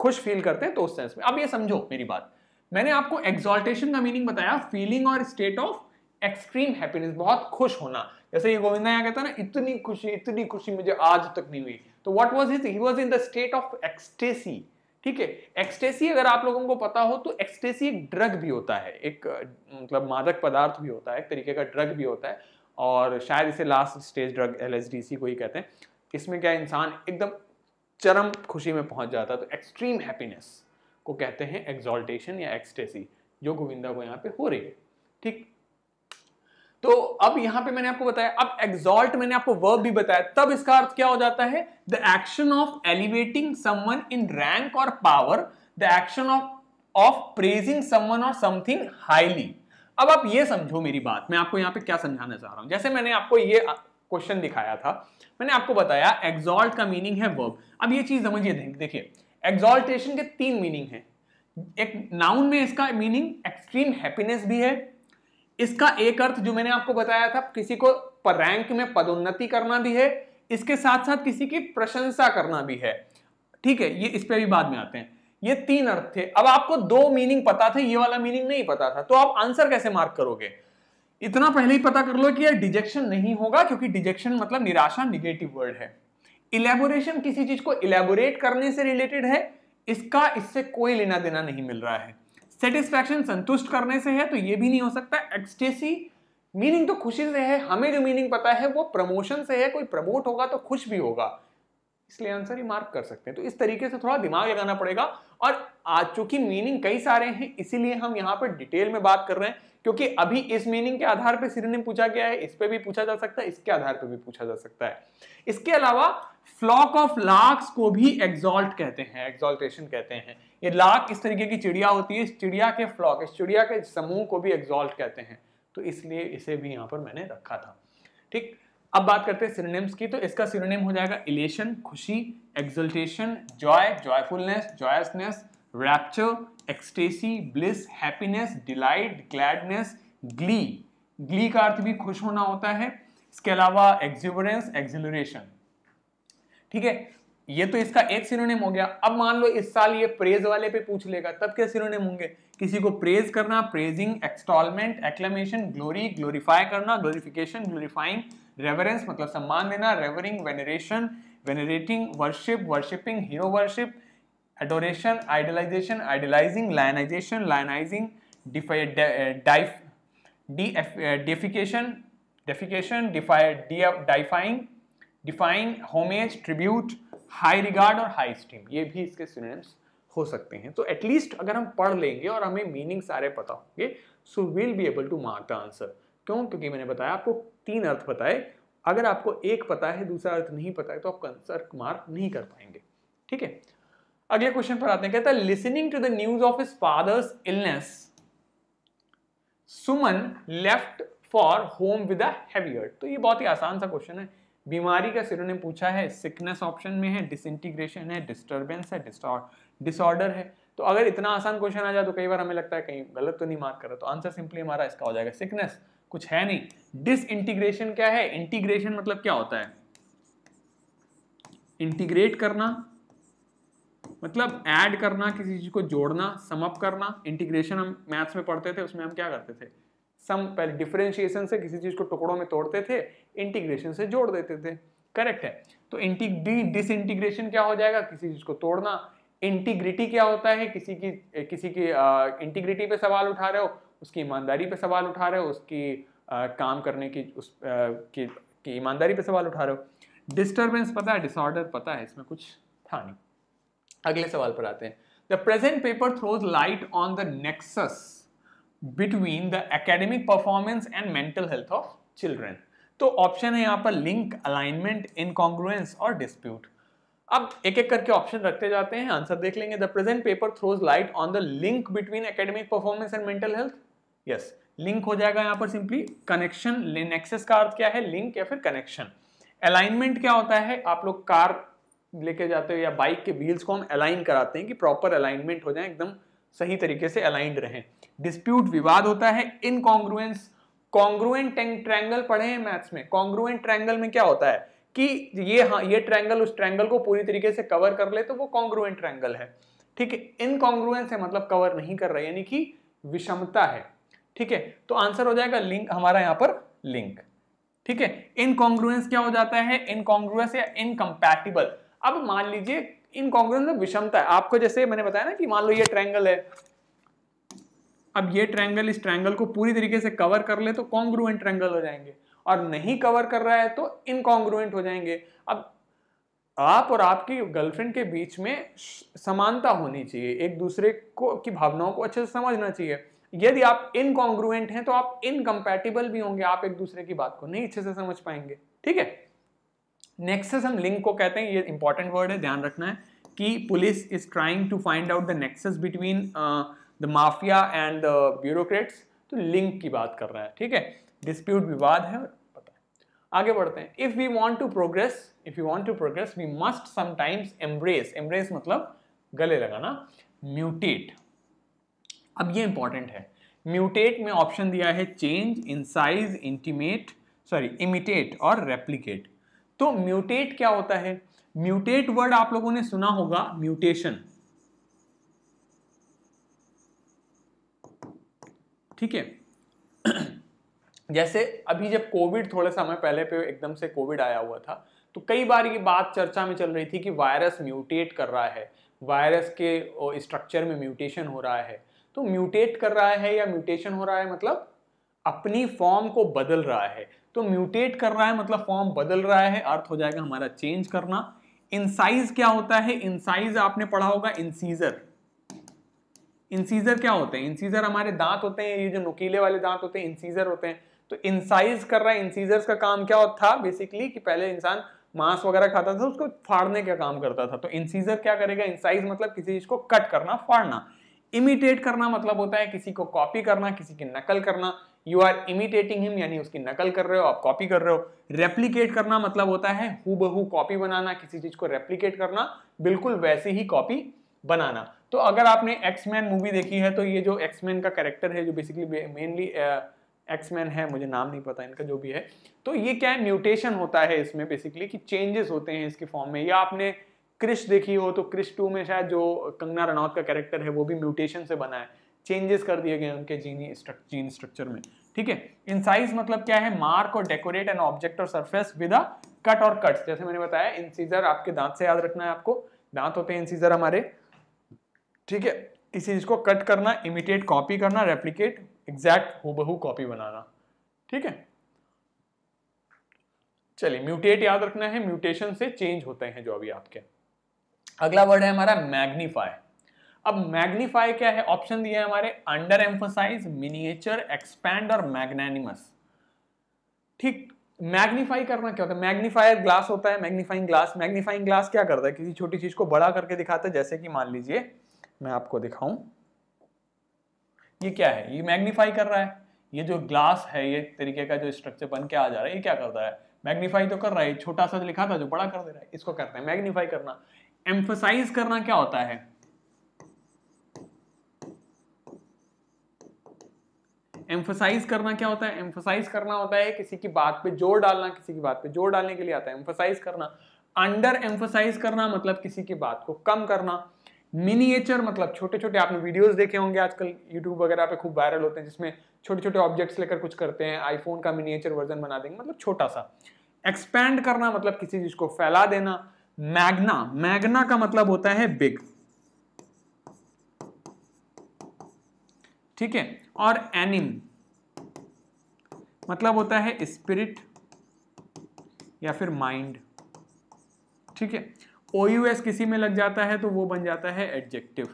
खुश फील करते हैं तो उस सेंस में अब ये समझो मेरी बात मैंने आपको एग्जॉल्टेशन का मीनिंग बताया फीलिंग और स्टेट ऑफ एक्सट्रीम हैप्पीनेस बहुत खुश होना जैसे ये गोविंदा यहाँ कहता है ना इतनी खुशी इतनी खुशी मुझे आज तक नहीं हुई तो what was his he was in the state of ecstasy ठीक है एक्सटेसी अगर आप लोगों को पता हो तो एक्सटेसी एक ड्रग भी होता है एक मतलब मादक पदार्थ भी होता है एक तरीके का ड्रग भी होता है और शायद इसे लास्ट स्टेज ड्रग एल को ही कहते हैं इसमें क्या इंसान एकदम चरम खुशी में पहुंच जाता है तो एक्सट्रीम हैप्पीनेस को कहते हैं एक्जॉल्टेशन या एक्सटेसी जो गोविंदा को यहाँ पे हो रही है ठीक तो अब यहां पे मैंने आपको बताया अब एग्जॉल्ट मैंने आपको वर्ब भी बताया तब इसका अर्थ क्या हो जाता है the action of elevating someone in rank और power the action of of praising someone और समथिंग हाईली अब आप ये समझो मेरी बात मैं आपको यहाँ पे क्या समझाना चाह रहा हूं जैसे मैंने आपको ये क्वेश्चन दिखाया था मैंने आपको बताया एग्जॉल्ट का मीनिंग है वर्ब अब ये चीज समझिए देखिए एग्जॉल्टेशन के तीन मीनिंग है एक नाउन में इसका मीनिंग एक्सट्रीम हैप्पीनेस भी है इसका एक अर्थ जो मैंने आपको बताया था किसी को रैंक में पदोन्नति करना भी है इसके साथ साथ किसी की प्रशंसा करना भी है ठीक है ये इस पर भी बाद में आते हैं ये तीन अर्थ थे अब आपको दो मीनिंग पता थे ये वाला मीनिंग नहीं पता था तो आप आंसर कैसे मार्क करोगे इतना पहले ही पता कर लो कि यार डिजेक्शन नहीं होगा क्योंकि डिजेक्शन मतलब निराशा निगेटिव वर्ड है इलेबोरेशन किसी चीज को इलेबोरेट करने से रिलेटेड है इसका इससे कोई लेना देना नहीं मिल रहा है सेटिस्फैक्शन संतुष्ट करने से है तो ये भी नहीं हो सकता एक्सटेसी मीनिंग तो खुशी से है हमें जो मीनिंग पता है वो प्रमोशन से है कोई प्रमोट होगा तो खुश भी होगा इसलिए आंसर ही मार्क कर सकते हैं तो इस तरीके से थोड़ा दिमाग लगाना पड़ेगा और आज चूंकि मीनिंग कई सारे हैं इसीलिए हम यहाँ पर डिटेल में बात कर रहे हैं क्योंकि अभी इस मीनिंग के आधार पर सिरने पूछा गया है इस पर भी पूछा जा सकता है इसके आधार पर भी पूछा जा सकता है इसके अलावा फ्लॉक ऑफ लाक्स को भी एग्जॉल्ट कहते हैं एग्जॉल्टेशन कहते हैं ये लाख इस तरीके की चिड़िया होती है इस चिड़िया के फ्लॉक इस चिड़िया के समूह को भी एग्जॉल्ट कहते हैं तो इसलिए इसे भी यहाँ पर मैंने रखा था ठीक अब बात करते हैं सिरोनेम्स की तो इसका सिरोनेम हो जाएगा इलेशन खुशी exaltation joy joyfulness joyousness rapture ecstasy bliss happiness delight gladness glee glee का अर्थ भी खुश होना होता है इसके अलावा एग्जुबरेंस एग्जिलेशन ठीक है ये तो इसका एक सिरोनेम हो गया अब मान लो इस साल ये प्रेज वाले पे पूछ लेगा तब क्या सिरोनेम होंगे किसी को प्रेज करना praising extolment acclamation glory glorify करना ग्लोरिफिकेशन ग्लोरीफाइंग रेवरेंस मतलब सम्मान देना revering veneration venerating worship worshipping hero worship adoration idealisation idealising lionisation lionising deification deification deify deifying define homage tribute high regard और हाई स्टीम ये भी इसके सिनेम्स हो सकते हैं तो एटलीस्ट अगर हम पढ़ लेंगे और हमें मीनिंग सारे पता होंगे so will be able to mark the answer क्यों क्योंकि मैंने बताया आपको तीन अर्थ बताए अगर आपको एक पता है दूसरा अर्थ नहीं पता है तो आप कंसर मार्क नहीं कर पाएंगे ठीक है अगले क्वेश्चन पर आते हैं कहता है listening to the news of his father's illness Suman left for home with a heavy तो ये बहुत ही आसान सा क्वेश्चन है बीमारी का सिरों ने पूछा है सिकनेस ऑप्शन में है डिसइंटीग्रेशन है डिस्टर्बेंस है डिसऑर्डर है तो अगर इतना आसान क्वेश्चन आ जाए तो कई बार हमें लगता है कहीं गलत तो नहीं मार्क कर रहा तो आंसर सिंपली हमारा इसका हो जाएगा सिकनेस कुछ है नहीं डिसइंटीग्रेशन क्या है इंटीग्रेशन मतलब क्या होता है इंटीग्रेट करना मतलब ऐड करना किसी चीज को जोड़ना समअप करना इंटीग्रेशन हम मैथ्स में पढ़ते थे उसमें हम क्या करते थे सम पहले डिफ्रेंशिएशन से किसी चीज़ को टुकड़ों में तोड़ते थे इंटीग्रेशन से जोड़ देते थे करेक्ट है तो डिस इंटीग्रेशन क्या हो जाएगा किसी चीज़ को तोड़ना इंटीग्रिटी क्या होता है किसी की किसी की इंटीग्रिटी पे सवाल उठा रहे हो उसकी ईमानदारी पे सवाल उठा रहे हो उसकी आ, काम करने की उस आ, की, की ईमानदारी पे सवाल उठा रहे हो डिस्टर्बेंस पता है डिसऑर्डर पता है इसमें कुछ था नहीं अगले सवाल पर आते हैं the present paper throws light on the nexus between the academic performance and mental health of children तो ऑप्शन है यहाँ पर लिंक अलाइनमेंट इनकॉन्ग्रुएंस और डिस्प्यूट अब एक एक करके ऑप्शन रखते जाते हैं आंसर देख लेंगे the present paper throws light on the link between academic performance and mental health yes link हो जाएगा यहाँ पर सिंपली कनेक्शन नेक्सेस का अर्थ क्या है लिंक या फिर कनेक्शन अलाइनमेंट क्या होता है आप लोग कार लेके जाते हो या बाइक के व्हील्स को हम अलाइन कराते हैं कि प्रॉपर अलाइनमेंट हो जाए एकदम सही तरीके से अलाइंड रहें डिस्प्यूट विवाद होता है इन कॉन्ग्रुएंस कॉन्ग्रुएंट ट्रैंगल पढ़े हैं मैथ्स में कॉन्ग्रुएंट ट्रैंगल में क्या होता है कि ये हाँ ये ट्रैंगल उस ट्रैंगल को पूरी तरीके से कवर कर ले तो वो कॉन्ग्रुएंट ट्रैंगल है ठीक है इन कॉन्ग्रुएंस है मतलब कवर नहीं कर रहा यानी कि विषमता है ठीक है तो आंसर हो जाएगा लिंक हमारा यहाँ पर लिंक ठीक है इनकॉन्ग्रुएंस क्या हो जाता है इनकॉन्ग्रुएंस या इनकम्पैटिबल अब मान लीजिए इनकॉन्ग्रेंस में मतलब विषमता है आपको जैसे मैंने बताया ना कि मान लो ये ट्रैंगल है अब ये ट्रैंगल इस ट्रैंगल को पूरी तरीके से कवर कर ले तो कॉन्ग्रुएंट ट्रैंगल हो जाएंगे और नहीं कवर कर रहा है तो इनकॉन्ग्रुएंट हो जाएंगे अब आप और आपकी गर्लफ्रेंड के बीच में समानता होनी चाहिए एक दूसरे को की भावनाओं को अच्छे से समझना चाहिए यदि आप इनकॉन्ग्रुएंट हैं तो आप इनकम्पैटिबल भी होंगे आप एक दूसरे की बात को नहीं अच्छे से समझ पाएंगे ठीक है नेक्सेस हम लिंक को कहते हैं ये इंपॉर्टेंट वर्ड है ध्यान रखना है कि police is trying to find out the nexus between the mafia and the bureaucrats तो लिंक की बात कर रहा है ठीक है डिस्प्यूट विवाद है पता है आगे बढ़ते हैं if we want to progress if you want to progress we must sometimes embrace embrace मतलब गले लगाना म्यूटेट अब ये इंपॉर्टेंट है म्यूटेट में ऑप्शन दिया है change in size intimate sorry imitate और रेप्लीकेट तो म्यूटेट क्या होता है म्यूटेट वर्ड आप लोगों ने सुना होगा म्यूटेशन ठीक है जैसे अभी जब कोविड थोड़े समय पहले पे एकदम से कोविड आया हुआ था तो कई बार ये बात चर्चा में चल रही थी कि वायरस म्यूटेट कर रहा है वायरस के स्ट्रक्चर में म्यूटेशन हो रहा है तो म्यूटेट कर रहा है या म्यूटेशन हो रहा है मतलब अपनी फॉर्म को बदल रहा है तो म्यूटेट कर रहा है मतलब फॉर्म बदल रहा है अर्थ हो जाएगा हमारा चेंज करना इंसाइज क्या होता है इंसाइज आपने पढ़ा होगा इंसीजर इंसीजर क्या होते हैं इंसीजर हमारे दांत होते हैं ये जो नुकीले वाले दांत होते हैं इंसीजर होते हैं तो इनसाइज कर रहा है इंसीजर्स का काम क्या था बेसिकली कि पहले इंसान मांस वगैरह खाता था उसको फाड़ने का काम करता था तो इंसीजर क्या करेगा इनसाइज मतलब किसी चीज को कट करना फाड़ना इमिटेट करना मतलब होता है किसी को कॉपी करना किसी की नकल करना यू आर इमिटेटिंग हिम यानी उसकी नकल कर रहे हो आप कॉपी कर रहे हो रेप्लीकेट करना मतलब होता है हु बहू कॉपी बनाना किसी चीज को रेप्लीकेट करना बिल्कुल वैसे ही कॉपी बनाना तो अगर आपने एक्समैन मूवी देखी है तो ये जो एक्समैन का कैरेक्टर है जो बेसिकली मेनली एक्समैन है मुझे नाम नहीं पता इनका जो भी है तो ये क्या है म्यूटेशन होता है इसमें बेसिकली कि चेंजेस होते हैं इसके फॉर्म में या आपने क्रिश देखी हो तो क्रिश टू में शायद जो कंगना रनौत का कैरेक्टर है वो भी म्यूटेशन से बना है चेंजेस कर दिए गए उनके जीनी जीन स्ट्रक्चर में ठीक है इंसाइज मतलब क्या है मार्क और डेकोरेट एन ऑब्जेक्ट और सरफेस विद अ कट और कट्स जैसे मैंने बताया इनसीजर आपके दांत से याद रखना है आपको दांत होते हैं इनसीजर हमारे ठीक है इस चीज को कट करना इमिटेट कॉपी करना रेप्लीकेट एग्जैक्ट हूबहू कॉपी बनाना ठीक है चलिए म्यूटेट याद रखना है म्यूटेशन से चेंज होते हैं जो अभी आपके अगला वर्ड है हमारा मैग्नीफाई अब मैग्नीफाई क्या है ऑप्शन दिया है हमारे अंडर एम्फोसाइज मिनिएचर एक्सपैंड और मैग्नानिमस ठीक मैग्नीफाई करना क्या होता है मैग्नीफायर ग्लास होता है मैग्नीफाइंग ग्लास मैग्नीफाइंग ग्लास क्या करता है किसी छोटी चीज को बड़ा करके दिखाता है जैसे कि मान लीजिए मैं आपको दिखाऊं ये क्या है ये मैग्नीफाई कर रहा है ये जो ग्लास है ये तरीके का जो स्ट्रक्चर बन के आ जा रहा है ये क्या करता है मैग्नीफाई तो कर रहा है छोटा सा लिखा था जो बड़ा कर दे रहा है इसको कहते हैं मैग्नीफाई करना एम्फोसाइज करना क्या होता है एम्फोसाइज करना क्या होता है एम्फोसाइज करना होता है किसी की बात पे जोर डालना किसी की बात पे जोर डालने के लिए आता है एम्फोसाइज करना अंडर एम्फोसाइज करना मतलब किसी की बात को कम करना मिनिएचर मतलब छोटे छोटे आपने वीडियोस देखे होंगे आजकल यूट्यूब वगैरह पे खूब वायरल होते हैं जिसमें छोटे छोटे ऑब्जेक्ट्स लेकर कुछ करते हैं आईफोन का मिनिएचर वर्जन बना देंगे मतलब छोटा सा एक्सपैंड करना मतलब किसी चीज को फैला देना मैग्ना मैग्ना का मतलब होता है बिग ठीक है और एनिम मतलब होता है स्पिरिट या फिर माइंड ठीक है ओ यू एस किसी में लग जाता है तो वो बन जाता है एडजेक्टिव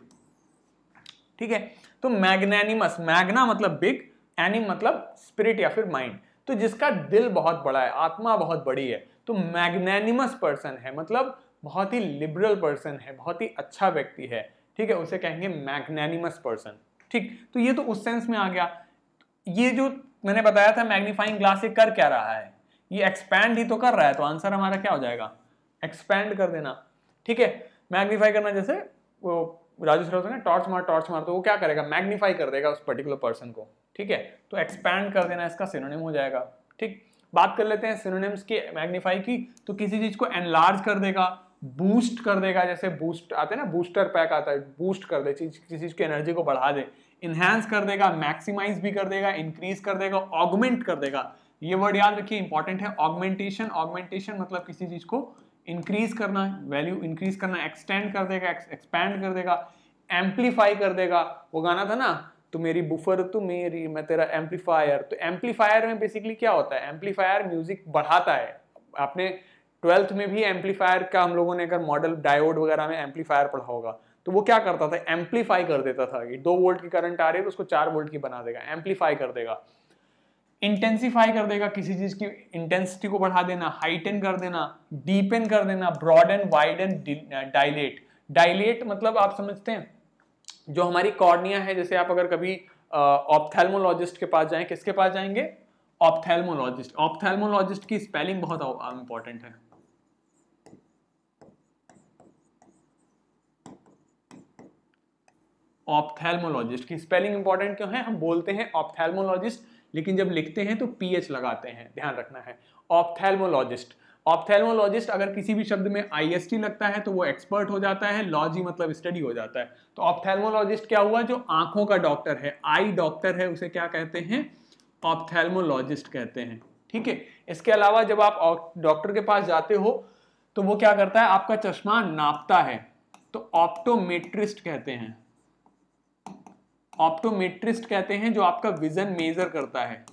ठीक है तो मैग्नेनिमस मैग्ना मतलब बिग एनिम मतलब स्पिरिट या फिर माइंड तो जिसका दिल बहुत बड़ा है आत्मा बहुत बड़ी है तो मैग्नेनिमस पर्सन है मतलब बहुत ही लिबरल पर्सन है बहुत ही अच्छा व्यक्ति है ठीक है उसे कहेंगे मैग्नेनिमस पर्सन ठीक तो ये तो उस सेंस में आ गया ये जो मैंने बताया था मैग्नीफाइंग ग्लास ये कर क्या रहा है ये एक्सपैंड ही तो कर रहा है तो आंसर हमारा क्या हो जाएगा एक्सपैंड कर देना ठीक है मैग्नीफाई करना जैसे वो राजू सर टॉर्च मार टॉर्च मार तो वो क्या करेगा मैग्नीफाई कर देगा उस पर्टिकुलर पर्सन को ठीक है तो एक्सपैंड कर देना इसका सिनोनिम हो जाएगा ठीक बात कर लेते हैं सिनोनिम्स की मैग्नीफाई की तो किसी चीज को एनलार्ज कर देगा बूस्ट कर देगा जैसे बूस्ट आते हैं ना बूस्टर पैक आता है बूस्ट कर दे चीज किसी चीज की एनर्जी को बढ़ा दे इनहेंस कर देगा मैक्सिमाइज भी कर देगा इंक्रीज कर देगा ऑगमेंट कर देगा ये वर्ड याद रखिए इंपॉर्टेंट है ऑगमेंटेशन ऑगमेंटेशन मतलब किसी चीज को इंक्रीज करना वैल्यू इंक्रीज करना एक्सटेंड कर देगा एक्सपैंड कर देगा एम्पलीफाई कर देगा वो गाना था ना तो मेरी बुफर तो मेरी मैं तेरा एम्पलीफायर तो एम्पलीफायर में बेसिकली क्या होता है एम्पलीफायर म्यूजिक बढ़ाता है आपने ट्वेल्थ में भी एम्पलीफायर का हम लोगों ने अगर मॉडल डायोड वगैरह में एम्पलीफायर पढ़ा होगा तो वो क्या करता था एम्पलीफाई कर देता था कि दो वोल्ट की करंट आ रही है तो उसको चार वोल्ट की बना देगा एम्पलीफाई कर देगा इंटेंसीफाई कर देगा किसी चीज की इंटेंसिटी को बढ़ा देना हाइटन कर देना डीपेन कर देना ब्रॉडन वाइडन डायलेट डायलेट मतलब आप समझते हैं जो हमारी कॉर्निया है जैसे आप अगर कभी ऑप्थेलमोलॉजिस्ट के पास जाएं किसके पास जाएंगे ऑप्थेलमोलॉजिस्ट ऑप्थेलमोलॉजिस्ट की स्पेलिंग बहुत इंपॉर्टेंट है ऑप्थेलमोलॉजिस्ट की स्पेलिंग इंपॉर्टेंट क्यों है हम बोलते हैं ऑप्थेलमोलॉजिस्ट लेकिन जब लिखते हैं तो पी एच लगाते हैं ध्यान रखना है ऑप्थेलमोलॉजिस्ट ऑप्थेलमोलॉजिस्ट अगर किसी भी शब्द में आई एस टी लगता है तो वो एक्सपर्ट हो जाता है लॉजी मतलब स्टडी हो जाता है तो ऑप्थेलमोलॉजिस्ट क्या हुआ जो आंखों का डॉक्टर है आई डॉक्टर है उसे क्या कहते हैं ऑप्थेलमोलॉजिस्ट कहते हैं ठीक है इसके अलावा जब आप डॉक्टर के पास जाते हो तो वो क्या करता है आपका चश्मा नापता है तो ऑप्टोमेट्रिस्ट कहते हैं ऑप्टोमेट्रिस्ट कहते हैं जो आपका विजन मेजर करता है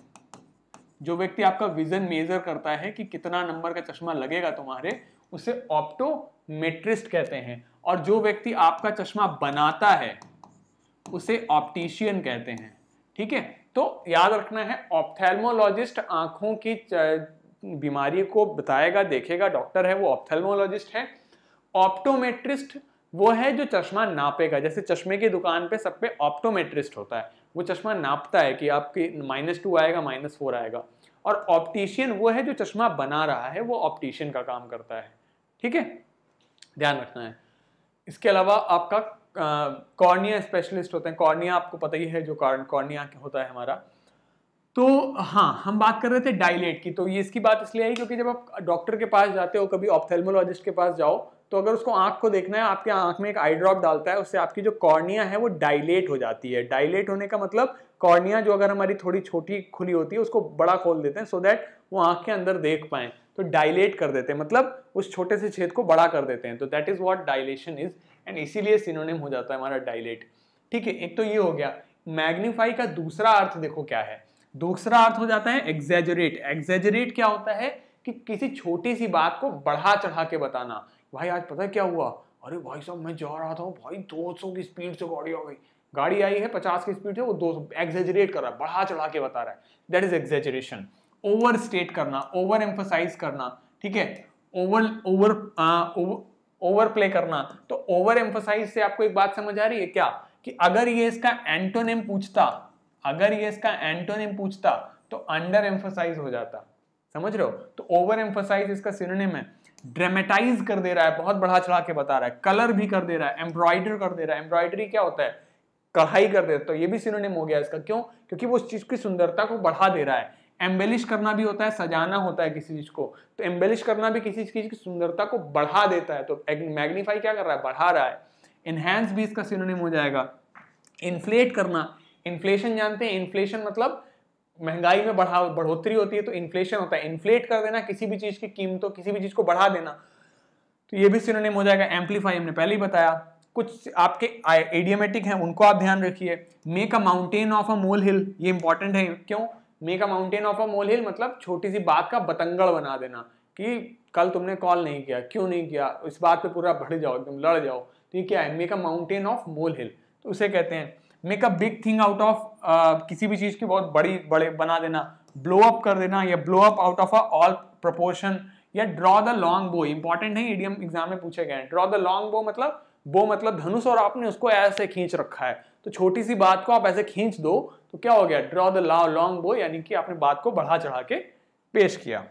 जो व्यक्ति आपका विजन मेजर करता है कि कितना नंबर का चश्मा लगेगा तुम्हारे उसे ऑप्टोमेट्रिस्ट कहते हैं और जो व्यक्ति आपका चश्मा बनाता है उसे ऑप्टिशियन कहते हैं ठीक है तो याद रखना है ऑप्थेलमोलॉजिस्ट आंखों की बीमारी को बताएगा देखेगा डॉक्टर है वो ऑप्थेलमोलॉजिस्ट है ऑप्टोमेट्रिस्ट वो है जो चश्मा नापेगा जैसे चश्मे की दुकान पे सब पे ऑप्टोमेट्रिस्ट होता है वो चश्मा नापता है कि आपकी माइनस टू आएगा माइनस फोर आएगा और ऑप्टिशियन वो है जो चश्मा बना रहा है वो ऑप्टिशियन का काम करता है ठीक है ध्यान रखना है इसके अलावा आपका कॉर्निया स्पेशलिस्ट होते हैं कॉर्निया आपको पता ही है जो कॉर्निया होता है हमारा तो हाँ हम बात कर रहे थे डायलेट की तो ये इसकी बात इसलिए आई क्योंकि जब आप डॉक्टर के पास जाते हो कभी ऑप्थेलमोलॉजिस्ट के पास जाओ तो अगर उसको आंख को देखना है आपके आंख में एक आई ड्रॉप डालता है उससे आपकी जो कॉर्निया है वो डायलेट हो जाती है डायलेट होने का मतलब कॉर्निया जो अगर हमारी थोड़ी छोटी खुली होती है उसको बड़ा खोल देते हैं सो so दैट वो आंख के अंदर देख पाए तो डायलेट कर देते हैं मतलब उस छोटे से छेद को बड़ा कर देते हैं तो that is what dilation is and इसीलिए सिनोनिम हो जाता है हमारा डायलेट ठीक है एक तो ये हो गया मैग्नीफाई का दूसरा अर्थ देखो क्या है दूसरा अर्थ हो जाता है एग्जेजरेट एग्जेजरेट क्या होता है कि किसी छोटी सी बात को बढ़ा चढ़ा के बताना भाई आज पता है क्या हुआ अरे भाई साहब मैं जा रहा था भाई 200 की स्पीड से गाड़ी आ गई गाड़ी आई है 50 की स्पीड से वो 200 एग्जेजरेट कर रहा है बढ़ा चढ़ा के बता रहा है that is exaggeration overstate करना ओवर एम्फोसाइज करना ठीक है ओवर ओवर ओवर प्ले करना तो ओवर एम्फोसाइज से आपको एक बात समझ आ रही है क्या कि अगर ये इसका एंटोनिम पूछता अगर ये इसका एंटोनिम पूछता तो अंडर एम्फोसाइज हो जाता समझ रहे हो तो ओवर एम्फोसाइज इसका सिनोनिम है ड्रामेटाइज कर दे रहा है बहुत बढ़ा चढ़ा के बता रहा है कलर भी कर दे रहा है एम्ब्रॉयडर कर दे रहा है एम्ब्रॉयडरी क्या होता है कढ़ाई कर दे तो ये भी सिनोनिम हो गया इसका क्यों क्योंकि वो उस चीज की सुंदरता को बढ़ा दे रहा है एम्बेलिश करना भी होता है सजाना होता है किसी चीज को तो एम्बेलिश करना भी किसी चीज की सुंदरता को बढ़ा देता है तो मैग्नीफाई क्या कर रहा है बढ़ा रहा है इनहेंस भी इसका सिनोनिम हो जाएगा इन्फ्लेट करना इन्फ्लेशन जानते हैं इन्फ्लेशन मतलब महंगाई में बढ़ाव बढ़ोतरी होती है तो इन्फ्लेशन होता है इन्फ्लेट कर देना किसी भी चीज़ की कीमतों किसी भी चीज़ को बढ़ा देना तो ये भी सिनोनिम हो जाएगा एम्पलीफाई हमने पहले ही बताया कुछ आपके एडियमेटिक हैं उनको आप ध्यान रखिए make a mountain of a molehill ये इंपॉर्टेंट है क्यों make a mountain of a molehill मतलब छोटी सी बात का बतंगड़ बना देना कि कल तुमने कॉल नहीं किया क्यों नहीं किया इस बात पे पूरा भड़ जाओ एकदम लड़ जाओ तो ये क्या है make a mountain of molehill तो उसे कहते हैं make a big thing out of किसी भी चीज की बहुत बड़ी बड़े बना देना ब्लो अप कर देना या blow up out of all proportion या draw the long bow important है ईडीएम एग्जाम में पूछे गए हैं ड्रॉ द लॉन्ग बो मतलब बो मतलब धनुष और आपने उसको ऐसे खींच रखा है तो छोटी सी बात को आप ऐसे खींच दो तो क्या हो गया ड्रॉ द लॉ लॉन्ग बो यानी कि आपने बात को बढ़ा चढ़ा के पेश किया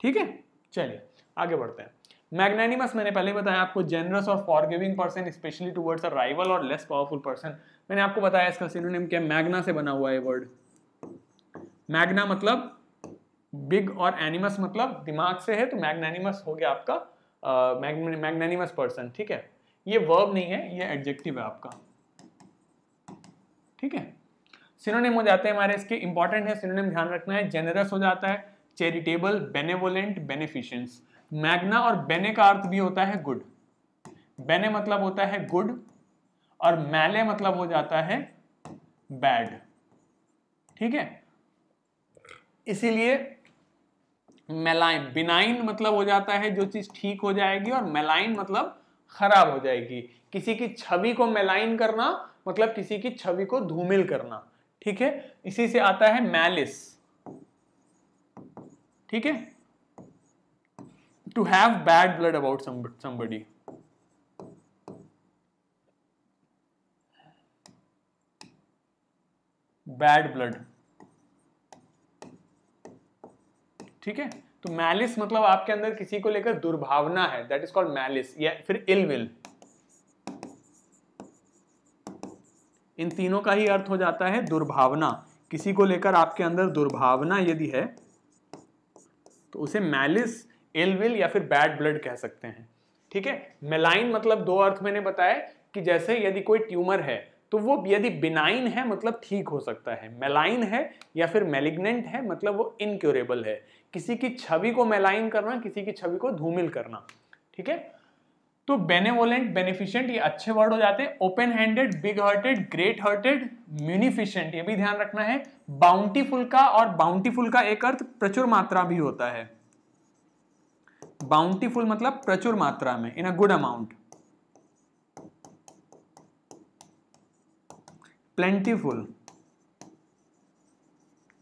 ठीक है चलिए आगे बढ़ते हैं मैग्नानिमस मैंने पहले बताया आपको जेनरस और forgiving person specially towards a rival और लेस पावरफुल पर्सन मैंने आपको बताया इसका सिनोनिम क्या मैग्ना से बना हुआ है वर्ड मैग्ना मतलब बिग और एनिमस मतलब दिमाग से है तो मैग्नानिमस हो गया आपका मैग्नानिमस uh, पर्सन ठीक है ये वर्ब नहीं है ये एडजेक्टिव है आपका ठीक है सिनोनिम हो जाते हैं हमारे इसके इंपॉर्टेंट है सिनोनिम ध्यान रखना है जेनरस हो जाता है चैरिटेबल बेनेवोलेंट बेनिफिशियंस मैग्ना और बेने का अर्थ भी होता है गुड बेने मतलब होता है गुड और मैले मतलब हो जाता है बैड ठीक है इसीलिए मेलाइन बिनाइन मतलब हो जाता है जो चीज ठीक हो जाएगी और मेलाइन मतलब खराब हो जाएगी किसी की छवि को मेलाइन करना मतलब किसी की छवि को धूमिल करना ठीक है इसी से आता है मैलिस ठीक है to have bad blood about some, somebody. Bad blood ठीक है तो मैलिस मतलब आपके अंदर किसी को लेकर दुर्भावना है दैट इज कॉल्ड मैलिस या फिर इल विल इन तीनों का ही अर्थ हो जाता है दुर्भावना किसी को लेकर आपके अंदर दुर्भावना यदि है तो उसे मैलिस एलविल या फिर बैड ब्लड कह सकते हैं ठीक है मेलाइन मतलब दो अर्थ मैंने बताया कि जैसे यदि कोई ट्यूमर है तो वो यदि बिनाइन है मतलब ठीक हो सकता है मेलाइन है या फिर मेलिग्नेंट है मतलब वो इनक्योरेबल है किसी की छवि को मेलाइन करना किसी की छवि को धूमिल करना ठीक है तो बेनेवोलेंट बेनिफिशियंट ये अच्छे वर्ड हो जाते हैं open handed big hearted great hearted munificent ये भी ध्यान रखना है बाउंटीफुल का और बाउंटीफुल का एक अर्थ प्रचुर मात्रा भी होता है बाउंटीफुल मतलब प्रचुर मात्रा में in a good amount plentiful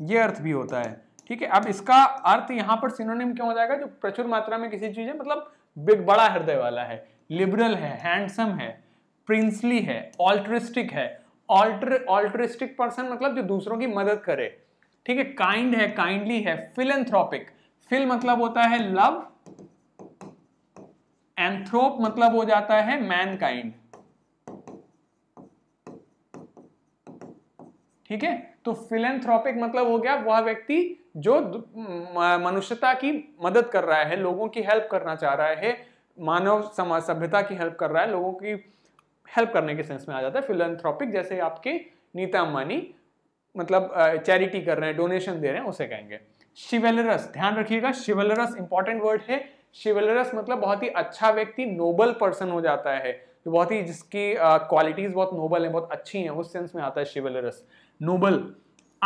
ये अर्थ भी होता है ठीक है अब इसका अर्थ यहां पर सिनोनिम क्यों हो जाएगा जो प्रचुर मात्रा में किसी चीज है मतलब बिग बड़ा हृदय वाला है लिबरल है हैंडसम है प्रिंसली है ऑल्ट्रिस्टिक है ऑल्टर ऑल्ट्रिस्टिक पर्सन मतलब जो दूसरों की मदद करे ठीक है काइंड है काइंडली है फिलेंथ्रॉपिक फिल मतलब होता है लव एंथ्रोप मतलब हो जाता है मैनकाइंड ठीक है तो फिलेंथ्रोपिक मतलब हो गया वह व्यक्ति जो मनुष्यता की मदद कर रहा है लोगों की हेल्प करना चाह रहा है मानव समाज सभ्यता की हेल्प कर रहा है लोगों की हेल्प करने के सेंस में आ जाता है फिलेंथ्रोपिक जैसे आपके नीता अंबानी मतलब चैरिटी कर रहे हैं डोनेशन दे रहे हैं उसे कहेंगे शिवेलरस ध्यान रखिएगा शिवेलरस इंपॉर्टेंट वर्ड है शिवलरस मतलब बहुत ही अच्छा व्यक्ति नोबल पर्सन हो जाता है जो बहुत ही जिसकी क्वालिटीज बहुत नोबल है बहुत अच्छी हैं उस सेंस में आता है chivalrous noble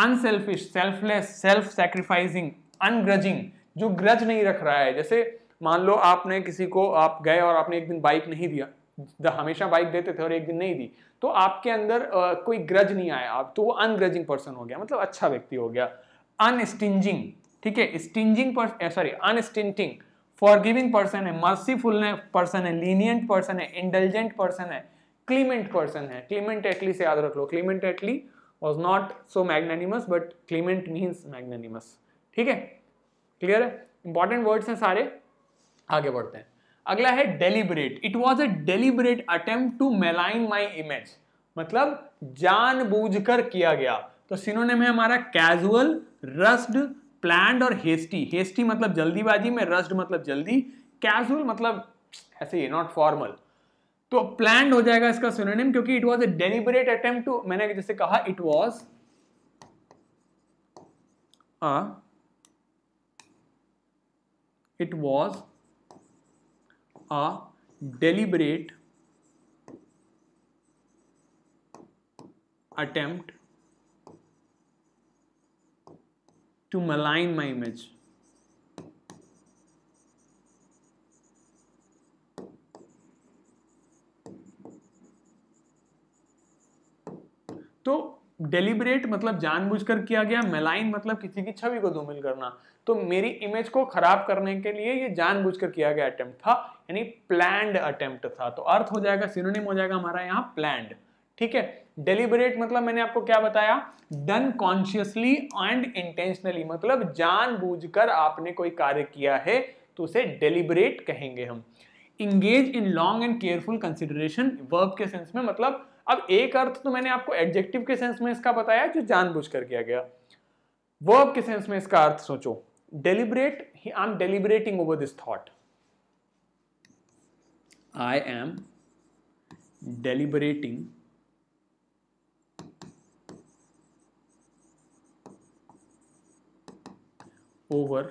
unselfish selfless self sacrificing ungrudging जो ग्रज नहीं रख रहा है जैसे मान लो आपने किसी को आप गए और आपने एक दिन बाइक नहीं दिया हमेशा बाइक देते थे और एक दिन नहीं दी तो आपके अंदर आ, कोई ग्रज नहीं आया आप तो वो अनग्रजिंग पर्सन हो गया मतलब अच्छा व्यक्ति हो गया अनस्टिंजिंग ठीक है stinging sorry unstinting forgiving person है मर्सीफुल पर्सन है लीनियंट पर्सन है इंटेलिजेंट पर्सन है क्लीमेंट पर्सन है क्लीमेंट एटली से याद रख लो Clement Attlee was not so magnanimous but clement means magnanimous ठीक है क्लियर है इंपॉर्टेंट वर्ड्स हैं सारे आगे बढ़ते हैं अगला है deliberate it was a deliberate attempt to malign my image मतलब जानबूझकर किया गया तो सिनोनेम है हमारा कैजुअल रस्ड प्लैंड और हेस्टी हेस्टी मतलब जल्दीबाजी में रस्ड मतलब जल्दी कैजुअल मतलब ऐसे ही नॉट फॉर्मल तो प्लैंड हो जाएगा इसका सुनोनिम क्योंकि it was a deliberate attempt to मैंने जैसे कहा it was a it was a deliberate attempt to malign my image. तो डेलीबरेट मतलब जानबूझकर किया गया मेलाइन मतलब किसी की छवि को धूमिल करना तो मेरी इमेज को खराब करने के लिए ये जानबूझकर किया गया अटेम्प्ट था यानी प्लैंड अटेम्प्ट था तो अर्थ हो जाएगा सिनोनिम हो जाएगा हमारा यहाँ प्लैंड ठीक है डेलिबरेट मतलब मैंने आपको क्या बताया डन कॉन्शियसली एंड इंटेंशनली मतलब जानबूझकर आपने कोई कार्य किया है तो उसे डेलीबरेट कहेंगे हम engage in long and careful consideration verb के सेंस में मतलब अब एक अर्थ तो मैंने आपको एडजेक्टिव के सेंस में इसका बताया जो जानबूझ कर किया गया वर्ब के सेंस में इसका अर्थ सोचो deliberate I am deliberating over this thought I am deliberating over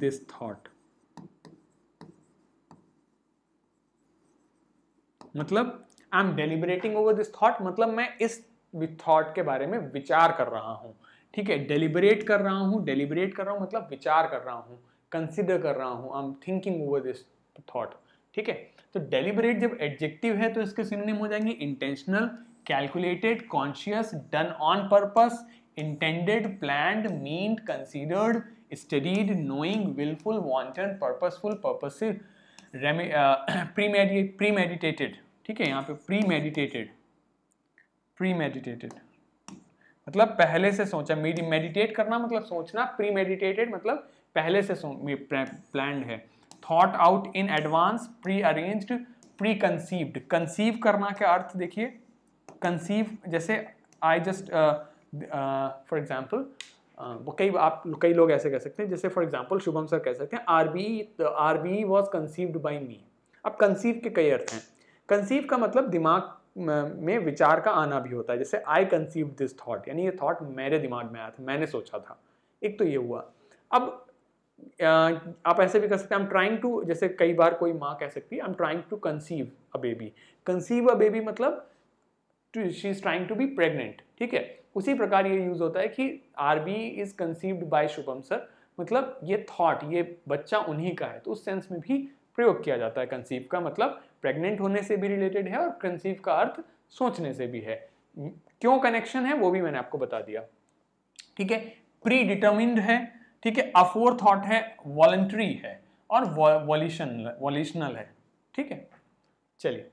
this thought मतलब I am deliberating over this thought मतलब मैं इस थॉट के बारे में विचार कर रहा हूँ ठीक है डेलिबरेट कर रहा हूँ डेलिबरेट कर रहा हूँ मतलब विचार कर रहा हूँ कंसिडर कर रहा हूँ I am thinking over this thought ठीक है तो डेलिबरेट जब एडजेक्टिव है तो इसके सिनेम हो जाएंगे intentional calculated conscious done on purpose intended planned meant considered studied knowing willful wanton purposeful purposive premeditated uh, ठीक है यहाँ पे प्रीमेडिटेटेड प्रीमेडिटेटेड मतलब पहले से सोचा मेडिटेट करना मतलब सोचना प्रीमेडिटेटेड मतलब पहले से प्लान है thought out in advance prearranged preconceived conceive करना के अर्थ देखिए कंसीव जैसे I just uh, for example कई आप कई लोग ऐसे कह सकते हैं जैसे फॉर एग्जाम्पल शुभम सर कह सकते हैं R B R B was conceived by me अब कंसीव के कई अर्थ हैं कंसीव का मतलब दिमाग में विचार का आना भी होता है जैसे आई कंसीव दिस थॉट यानी ये थॉट मेरे दिमाग में आया था मैंने सोचा था एक तो ये हुआ अब आप ऐसे भी कर सकते हैं आई एम ट्राइंग टू जैसे कई बार कोई माँ कह सकती है I am trying to conceive a baby conceive a baby मतलब she is trying to be pregnant ठीक है उसी प्रकार ये यूज़ होता है कि R B is conceived by Shubham sir मतलब ये थॉट ये बच्चा उन्हीं का है तो उस सेंस में भी प्रयोग किया जाता है कंसीव का मतलब प्रेग्नेंट होने से भी रिलेटेड है और कंसीव का अर्थ सोचने से भी है क्यों कनेक्शन है वो भी मैंने आपको बता दिया ठीक है प्री डिटर्मिंड है ठीक है अफोर थॉट है वॉलेंट्री है और वॉलिशन वॉल्यूशनल है ठीक है चलिए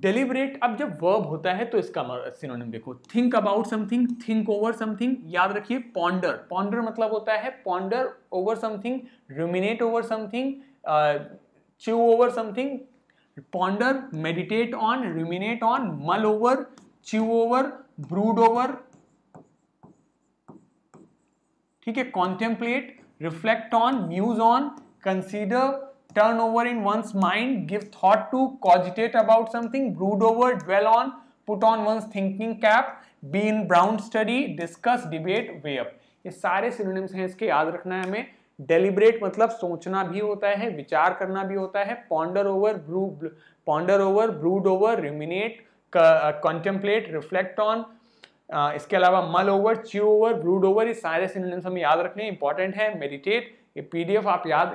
डिलीवरेट अब जब वर्ब होता है तो इसका सिनोनिम देखो think about something think over something याद रखिए पॉन्डर पॉन्डर मतलब होता है ponder over something ruminate over something chew over something ponder meditate on ruminate on mull over chew over brood over ठीक है contemplate reflect on muse on consider turn over in one's mind, give thought to, cogitate about something, brood over, dwell on, put on one's thinking cap, be in brown study, discuss, debate, weigh up. ये सारे synonyms हैं इसके याद रखना है हमें deliberate मतलब सोचना भी होता है विचार करना भी होता है ponder over brew ponder over brood over ruminate contemplate reflect on इसके अलावा mull over chew over brood over ये सारे सिनोनिम्स हमें याद रखने इंपॉर्टेंट है मेडिटेट ये पीडीएफ आप याद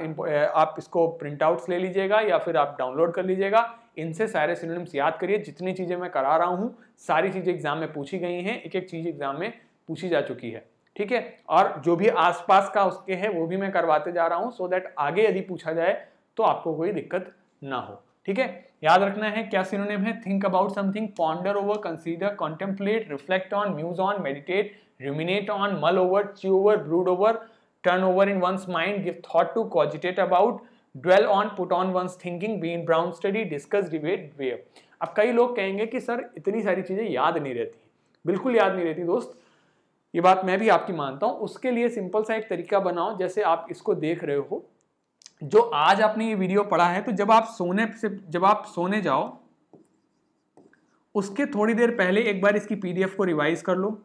आप इसको प्रिंट ले लीजिएगा या फिर आप डाउनलोड कर लीजिएगा इनसे सारे सिनोनिम्स याद करिए जितनी चीज़ें मैं करा रहा हूँ सारी चीज़ें एग्जाम में पूछी गई हैं एक एक चीज़ एग्जाम में पूछी जा चुकी है ठीक है और जो भी आसपास का उसके है वो भी मैं करवाते जा रहा हूँ सो दैट आगे यदि पूछा जाए तो आपको कोई दिक्कत ना हो ठीक है याद रखना है क्या सिनोनिम है think about something ponder over consider contemplate reflect on muse on meditate ruminate on mull over chew over brood over turn over in one's mind, give thought to, cogitate about, dwell on, put on one's thinking, be in brown study, discuss, debate, wave अब कई लोग कहेंगे कि sir इतनी सारी चीज़ें याद नहीं रहती बिल्कुल याद नहीं रहती दोस्त ये बात मैं भी आपकी मानता हूँ उसके लिए सिंपल सा एक तरीका बनाओ जैसे आप इसको देख रहे हो जो आज आपने ये वीडियो पढ़ा है तो जब आप सोने से जब आप सोने जाओ उसके थोड़ी देर पहले एक बार इसकी पीडीएफ को रिवाइज कर लो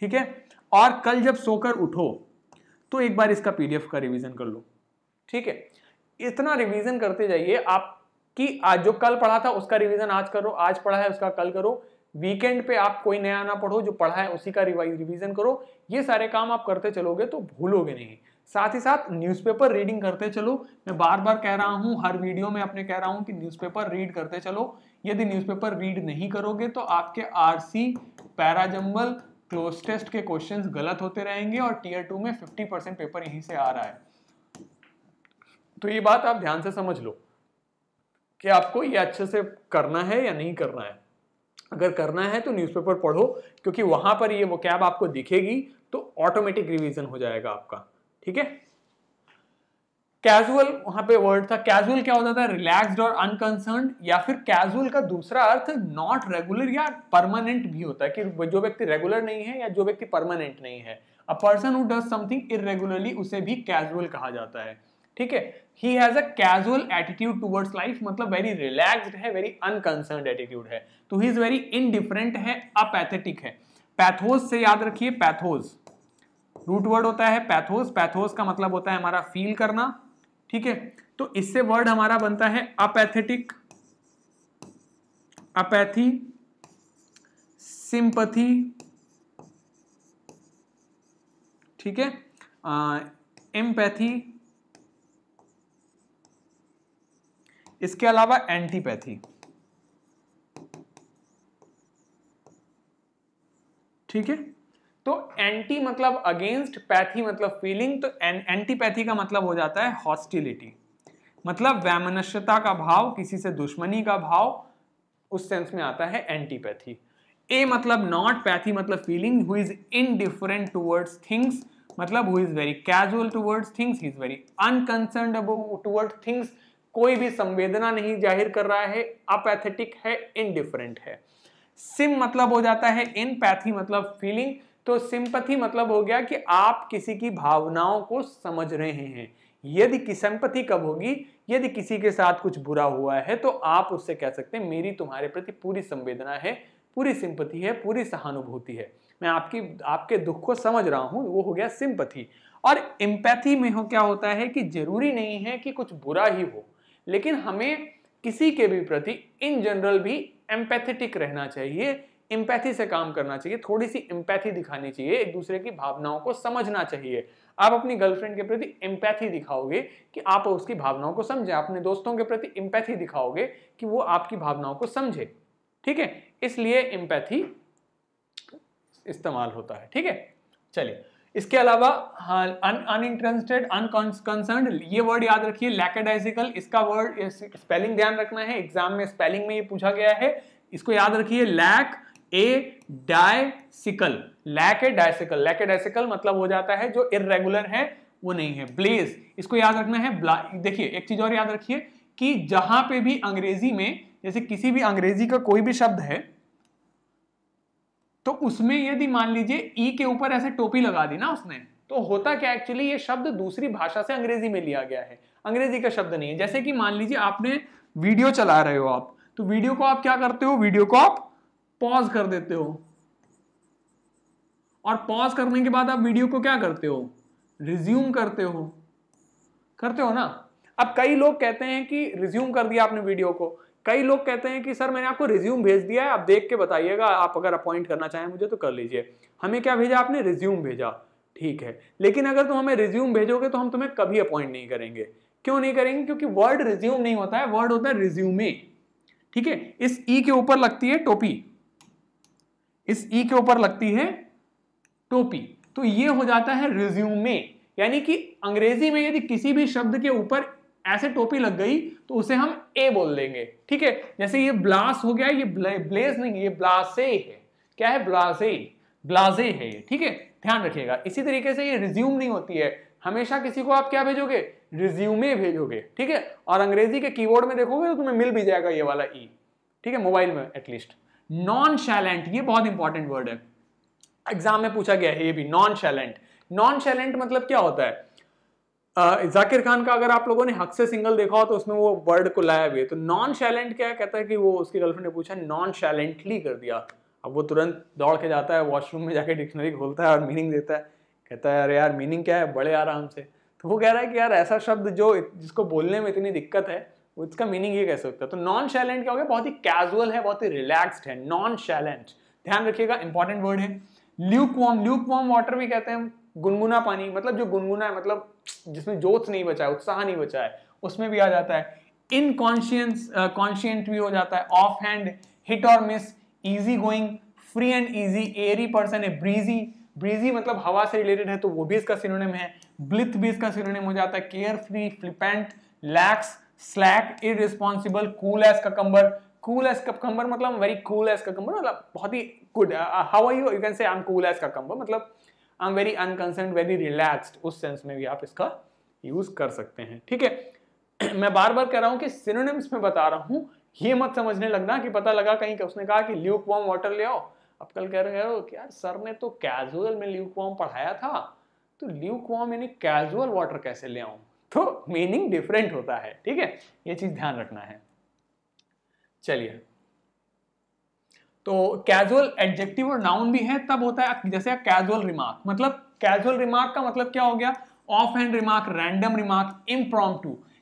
ठीक है और कल जब सोकर उठो तो एक बार इसका पीडीएफ का रिवीजन कर लो ठीक है इतना रिवीजन करते जाइए आप कि आज जो कल पढ़ा था उसका रिवीजन आज करो आज पढ़ा है उसका कल करो वीकेंड पे आप कोई नया ना पढ़ो जो पढ़ा है उसी का रिवीजन करो ये सारे काम आप करते चलोगे तो भूलोगे नहीं साथ ही साथ न्यूज़पेपर रीडिंग करते चलो मैं बार बार कह रहा हूँ हर वीडियो में अपने कह रहा हूँ कि न्यूज़पेपर रीड करते चलो यदि न्यूज़पेपर रीड नहीं करोगे तो आपके आरसी पैराजम्बल क्लोज तो टेस्ट के क्वेश्चन गलत होते रहेंगे और टीयर टू में फिफ्टी परसेंट पेपर यहीं से आ रहा है तो ये बात आप ध्यान से समझ लो कि आपको ये अच्छे से करना है या नहीं करना है अगर करना है तो न्यूज़पेपर पढ़ो क्योंकि वहां पर ये वो कैब आपको दिखेगी तो ऑटोमेटिक रिवीजन हो जाएगा आपका ठीक है कैजुअल वहां पे वर्ड था कैजुअल क्या होता था रिलैक्स्ड और अनकंसर्न या फिर कैजुअल का दूसरा अर्थ नॉट रेगुलर या परमानेंट भी होता है कि जो व्यक्ति रेगुलर नहीं है या जो व्यक्ति परमानेंट नहीं है a person who does something irregularly उसे भी कैजुअल कहा जाता है ठीक है he has a casual attitude towards life मतलब वेरी रिलैक्स्ड है वेरी अनकंसर्न एटीट्यूड है तो ही इज वेरी इनडिफरेंट है अपैथेटिक है पैथोज से याद रखिए पैथोज रूट वर्ड होता है पैथोज पैथोज का मतलब होता है हमारा फील करना ठीक है तो इससे वर्ड हमारा बनता है अपैथेटिक अपैथी सिंपथी ठीक है एम्पैथी इसके अलावा एंटीपैथी ठीक है तो एंटी मतलब अगेंस्ट पैथी मतलब फीलिंग तो एंटीपैथी का मतलब हो जाता है हॉस्टिलिटी मतलब वैमनस्यता का भाव किसी से दुश्मनी का भाव उस सेंस में आता है एंटीपैथी ए मतलब नॉट पैथी मतलब feeling who is indifferent towards things मतलब who is very casual towards things he is very unconcern toward things कोई भी संवेदना नहीं जाहिर कर रहा है अपैथेटिक है इनडिफरेंट है सिम मतलब हो जाता है इन पैथी मतलब फीलिंग तो सिंपथी मतलब हो गया कि आप किसी की भावनाओं को समझ रहे हैं यदि किसंपति कब होगी यदि किसी के साथ कुछ बुरा हुआ है तो आप उससे कह सकते हैं मेरी तुम्हारे प्रति पूरी संवेदना है पूरी सिंपथी है पूरी सहानुभूति है मैं आपकी आपके दुख को समझ रहा हूँ वो हो गया सिंपथी और एम्पैथी में हो क्या होता है कि जरूरी नहीं है कि कुछ बुरा ही हो लेकिन हमें किसी के भी प्रति इन जनरल भी एम्पैथेटिक रहना चाहिए एम्पैथी से काम करना चाहिए थोड़ी सी एम्पैथी दिखानी चाहिए एक दूसरे की भावनाओं को समझना चाहिए आप अपनी गर्लफ्रेंड के प्रति एम्पैथी दिखाओगे कि आप उसकी भावनाओं को समझे अपने दोस्तों के प्रति एम्पैथी दिखाओगे कि वो आपकी भावनाओं को समझे ठीक है इसलिए एम्पैथी इस्तेमाल होता है ठीक है चलिए इसके अलावा अनइंटरेस्टेड हाँ, अनकंसर्न ये वर्ड याद रखिए लैकेडाइजिकल इसका वर्ड स्पेलिंग ध्यान रखना है एग्जाम में स्पेलिंग में ये पूछा गया है इसको याद रखिए lackadaisical lackadaisical lackadaisical मतलब हो जाता है जो इरेगुलर है वो नहीं है ब्लेज इसको याद रखना है देखिए एक चीज और याद रखिए कि जहां पे भी अंग्रेजी में जैसे किसी भी अंग्रेजी का कोई भी शब्द है तो उसमें यदि मान लीजिए ई e के ऊपर ऐसे टोपी लगा दी ना उसने तो होता क्या एक्चुअली ये शब्द दूसरी भाषा से अंग्रेजी में लिया गया है अंग्रेजी का शब्द नहीं है जैसे कि मान लीजिए आपने वीडियो चला रहे हो आप तो वीडियो को आप क्या करते हो वीडियो को आप पॉज कर देते हो और पॉज करने के बाद आप वीडियो को क्या करते हो रिज्यूम करते हो करते हो ना अब कई लोग कहते हैं कि रिज्यूम कर दिया आपने वीडियो को कई लोग कहते हैं कि सर मैंने आपको रिज्यूम भेज दिया है आप देख के बताइएगा आप अगर अपॉइंट करना चाहें मुझे तो कर लीजिए हमें क्या भेजा आपने रिज्यूम भेजा ठीक है लेकिन अगर तुम हमें रिज्यूम भेजोगे तो हम तुम्हें कभी अपॉइंट नहीं करेंगे क्यों नहीं करेंगे क्योंकि वर्ड रिज्यूम नहीं होता है वर्ड होता है रिज्यूमे ठीक है इस ई e के ऊपर लगती है टोपी इस ई e के ऊपर लगती है टोपी तो ये हो जाता है रिज्यूमे यानी कि अंग्रेजी में यदि किसी भी शब्द के ऊपर ऐसे टोपी लग गई तो उसे हम ए बोल देंगे ठीक है जैसे ये ब्लास हो गया ये ब्लेज नहीं ये ब्लासे है क्या है ब्लाजे ब्लाजे है ये ठीक है ध्यान रखिएगा इसी तरीके से ये रिज्यूम नहीं होती है हमेशा किसी को आप क्या भेजोगे रिज्यूमे भेजोगे ठीक है और अंग्रेजी के कीबोर्ड में देखोगे तो तुम्हें मिल भी जाएगा ये वाला ई e। ठीक है मोबाइल में एटलीस्ट नॉन शैलेंट ये बहुत इंपॉर्टेंट वर्ड है एग्जाम में पूछा गया है ये भी नॉन शैलेंट नॉन शैलेंट मतलब क्या होता है Uh, जाकिर खान का अगर आप लोगों ने हक से सिंगल देखा हो तो उसमें वो वर्ड को लाया भी है तो नॉन शैलेंट क्या है? कहता है कि वो उसकी गर्लफ्रेंड ने पूछा नॉन शैलेंटली कर दिया अब वो तुरंत दौड़ के जाता है वॉशरूम में जाके डिक्शनरी खोलता है और मीनिंग देता है कहता है अरे यार मीनिंग क्या है बड़े आराम से तो वो कह रहा है कि यार ऐसा शब्द जो जिसको बोलने में इतनी दिक्कत है उसका मीनिंग ये कह सकते हो तो नॉन शैलेंट क्या हो गया बहुत ही कैजुअल है बहुत ही रिलैक्स्ड है नॉन शैलेंट ध्यान रखिएगा इंपॉर्टेंट वर्ड है lukewarm lukewarm water भी कहते हैं गुनगुना पानी मतलब जो गुनगुना है मतलब जिसमें जोश नहीं बचा है उत्साह नहीं बचा है उसमें भी आ जाता है इनकॉन्शियंस कॉन्शियंट भी हो जाता है ऑफ हैंड हिट और miss easygoing free and easy airy person है ब्रीजी ब्रीजी मतलब हवा से रिलेटेड है तो वो भी इसका सिनोनिम है ब्लिथ भी इसका सिनोनिम हो जाता है carefree flippant lax slack irresponsible cool as cucumber cool as cucumber मतलब वेरी कूल एज ककम्बर मतलब बहुत ही good how are you you can say I am cool as cucumber मतलब I am very unconcern very relaxed उस sense में भी आप इसका यूज कर सकते हैं ठीक है मैं बार बार कह रहा हूँ कि सिनोनिम्स में बता रहा हूँ ये मत समझने लगना कि पता लगा कहीं उसने कहा कि ल्यूक वॉम वाटर ले आओ अब कल कह रहे हो यार सर ने तो कैजुअल में ल्यूक वॉम पढ़ाया था तो ल्यूक वॉम यानी कैजुअल वाटर कैसे ले आऊँ तो मीनिंग डिफरेंट होता है ठीक है ये चीज़ ध्यान रखना है चलिए तो कैजुअल एडजेक्टिव और नाउन भी है तब होता है जैसे कैजुअल रिमार्क मतलब कैजुअल रिमार्क का मतलब क्या हो गया offhand remark random remark um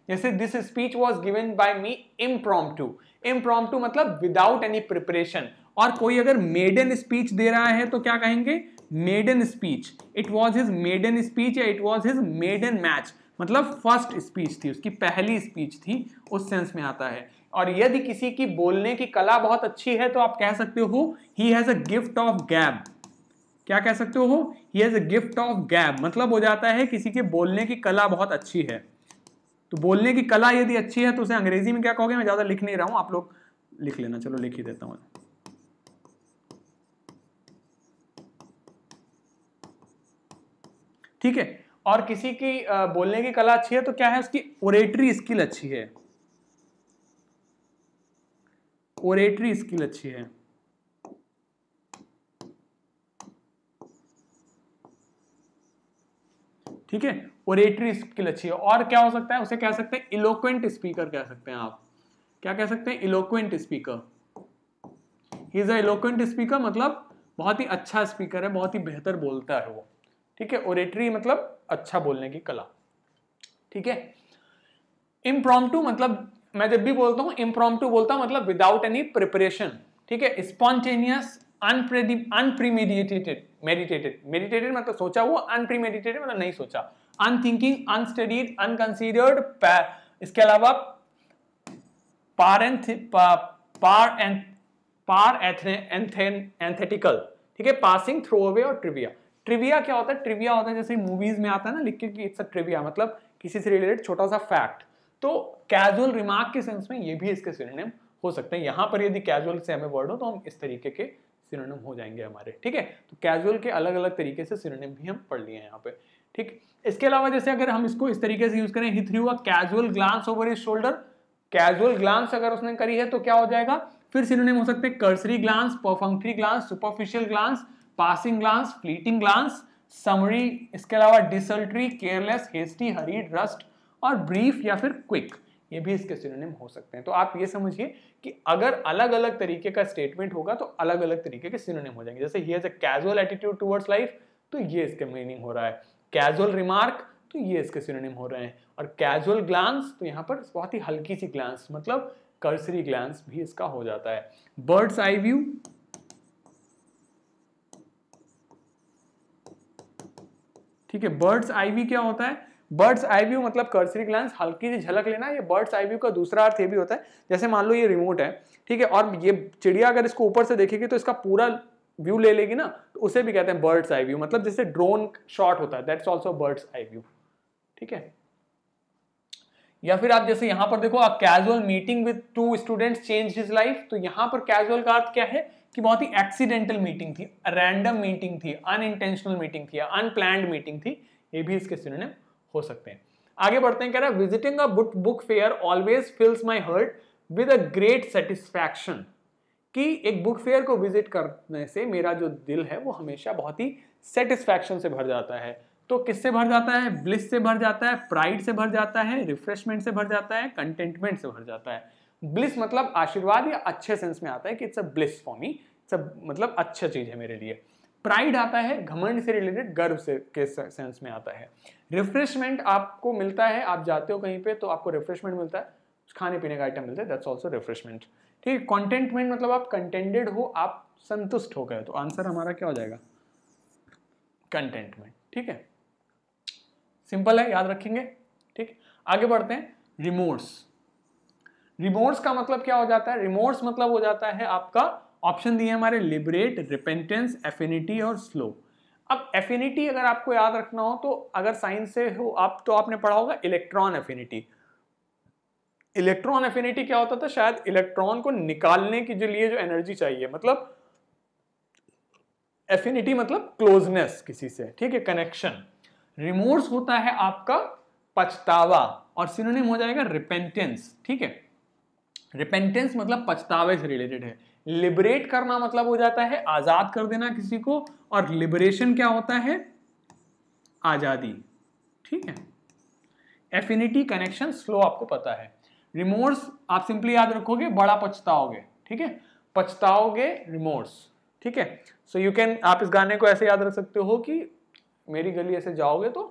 जैसे this speech was given by me um to impromptu मतलब विदाउट एनी प्रिपरेशन और कोई अगर मेडन स्पीच दे रहा है तो क्या कहेंगे maiden speech it was his maiden speech या it was his maiden match मतलब फर्स्ट स्पीच थी उसकी पहली स्पीच थी उस सेंस में आता है और यदि किसी की बोलने की कला बहुत अच्छी है तो आप कह सकते हो he has a gift of gab क्या कह सकते हो he has a gift of gab मतलब हो जाता है किसी के बोलने की कला बहुत अच्छी है तो बोलने की कला यदि अच्छी है तो उसे अंग्रेजी में क्या कहोगे मैं ज़्यादा लिख नहीं रहा हूं आप लोग लिख लेना चलो लिख ही देता हूं ठीक है और किसी की बोलने की कला अच्छी है तो क्या है उसकी ओरेटरी स्किल अच्छी है ओरेटरी स्किल अच्छी है ठीक है ओरेटरी स्किल अच्छी है और क्या हो सकता है उसे कह सकते हैं इलोक्वेंट स्पीकर कह सकते हैं आप क्या कह सकते हैं eloquent speaker he is a eloquent speaker मतलब बहुत ही अच्छा स्पीकर है बहुत ही बेहतर बोलता है वो ठीक है ओरेटरी मतलब अच्छा बोलने की कला ठीक है इम्प्रॉम मतलब मैं जब भी बोलता हूं इम्प्रॉम बोलता हूं मतलब विदाउट एनी प्रिपरेशन ठीक है स्पॉन्टेनियस अनप्रीमेडिटेटेड मेडिटेटेड मेडिटेटेड मतलब सोचा हुआ अनप्रीमेडिटेटेड मतलब नहीं सोचा अनथिंकिंग अनस्टडीड अनकंसिडर्ड इसके अलावा पार एंथ पार एंथ पार एंथेटिकल ठीक है पासिंग थ्रो अवे और ट्रिविया ट्रिविया क्या होता है ट्रिविया होता है जैसे मूवीज में आता है ना लिख के इट्स अ ट्रिविया मतलब किसी से रिलेटेड छोटा सा फैक्ट तो कैजुअल रिमार्क के सेंस में ये भी इसके सिनोनिम हो सकते हैं यहाँ पर यदि कैजुअल से हमें वर्ड हो तो हम इस तरीके के सिनोनिम हो जाएंगे हमारे ठीक है तो कैजुअल के अलग अलग तरीके से सिनोनिम भी हम पढ़ लिए हैं यहाँ पे ठीक इसके अलावा जैसे अगर हम इसको इस तरीके से यूज करें ही हुआ casual glance over his shoulder casual glance अगर उसने करी है तो क्या हो जाएगा फिर सिनोनिम हो सकते हैं cursory glance perfunctory glance superficial glance passing glance fleeting glance summary इसके अलावा desultory careless hasty hurried rushed और ब्रीफ या फिर क्विक ये भी इसके सिनोनिम हो सकते हैं तो आप ये समझिए कि अगर अलग अलग तरीके का स्टेटमेंट होगा तो अलग अलग तरीके के सिनोनिम हो जाएंगे जैसे he has a casual attitude towards life तो ये इसके मीनिंग हो रहा है कैजुअल रिमार्क तो ये इसके सिनोनिम हो रहे हैं और कैजुअल ग्लांस तो यहाँ पर बहुत ही हल्की सी ग्लांस मतलब कर्सरी ग्लांस भी इसका हो जाता है बर्ड्स आई व्यू ठीक है बर्ड्स आई व्यू क्या होता है बर्ड्स आई व्यू मतलब कर्सरी ग्लांस हल्की सी झलक लेना ये बर्ड्स आई व्यू का दूसरा अर्थ ये भी होता है जैसे मान लो ये रिमोट है ठीक है और ये चिड़िया अगर इसको ऊपर से देखेगी तो इसका पूरा व्यू ले लेगी ना तो उसे भी कहते हैं बर्ड्स आई व्यू मतलब जैसे ड्रोन शॉट होता है that's also bird's eye view ठीक है या फिर आप जैसे यहां पर देखो a casual meeting with two students change his life तो यहां पर कैजुअल का अर्थ क्या है कि बहुत ही एक्सीडेंटल मीटिंग थी रैंडम मीटिंग थी अनइंटेंशनल मीटिंग थी अनप्लैंड मीटिंग थी ये भी इसके सिनेम हो सकते हैं आगे बढ़ते हैं कह रहा है visiting a book book fair always fills my heart with a great satisfaction कि एक बुक फेयर को विजिट करने से मेरा जो दिल है वो हमेशा बहुत ही सेटिस्फैक्शन से भर जाता है तो किससे भर जाता है ब्लिस से भर जाता है प्राइड से भर जाता है रिफ्रेशमेंट से भर जाता है कंटेंटमेंट से भर जाता है ब्लिस मतलब आशीर्वाद या अच्छे सेंस में आता है कि it's a bliss for me it's a मतलब अच्छा चीज़ है मेरे लिए प्राइड आता है घमंड से रिलेटेड गर्व से के सेंस में आता है रिफ्रेशमेंट आपको मिलता है आप जाते हो कहीं पे तो आपको रिफ्रेशमेंट मिलता है खाने पीने का आइटम मिलता है दैट्स ऑल्सो रिफ्रेशमेंट ठीक है कॉन्टेंटमेंट मतलब आप कंटेंटेड हो आप संतुष्ट हो गए तो आंसर हमारा क्या हो जाएगा कंटेंटमेंट ठीक है सिंपल है याद रखेंगे ठीक आगे बढ़ते हैं रिमोर्स रिमोर्स का मतलब क्या हो जाता है रिमोर्स मतलब हो जाता है आपका ऑप्शन दिए हमारे लिबरेट रिपेंटेंस एफिनिटी और स्लो अब एफिनिटी अगर आपको याद रखना हो तो अगर साइंस से हो आप तो आपने पढ़ा होगा इलेक्ट्रॉन एफिनिटी इलेक्ट्रॉन एफिनिटी क्या होता था शायद इलेक्ट्रॉन को निकालने के लिए जो एनर्जी चाहिए मतलब एफिनिटी मतलब क्लोजनेस किसी से ठीक है कनेक्शन रिमोर्स होता है आपका पछतावा और सिनोनिम हो जाएगा रिपेंटेंस ठीक है रिपेंटेंस मतलब पछतावे से रिलेटेड है लिबरेट करना मतलब हो जाता है आजाद कर देना किसी को और लिबरेशन क्या होता है आजादी ठीक है एफिनिटी कनेक्शन स्लो आपको पता है रिमोर्स आप सिंपली याद रखोगे बड़ा पछताओगे ठीक है पछताओगे रिमोर्स ठीक है सो यू कैन आप इस गाने को ऐसे याद रख सकते हो कि मेरी गली ऐसे जाओगे तो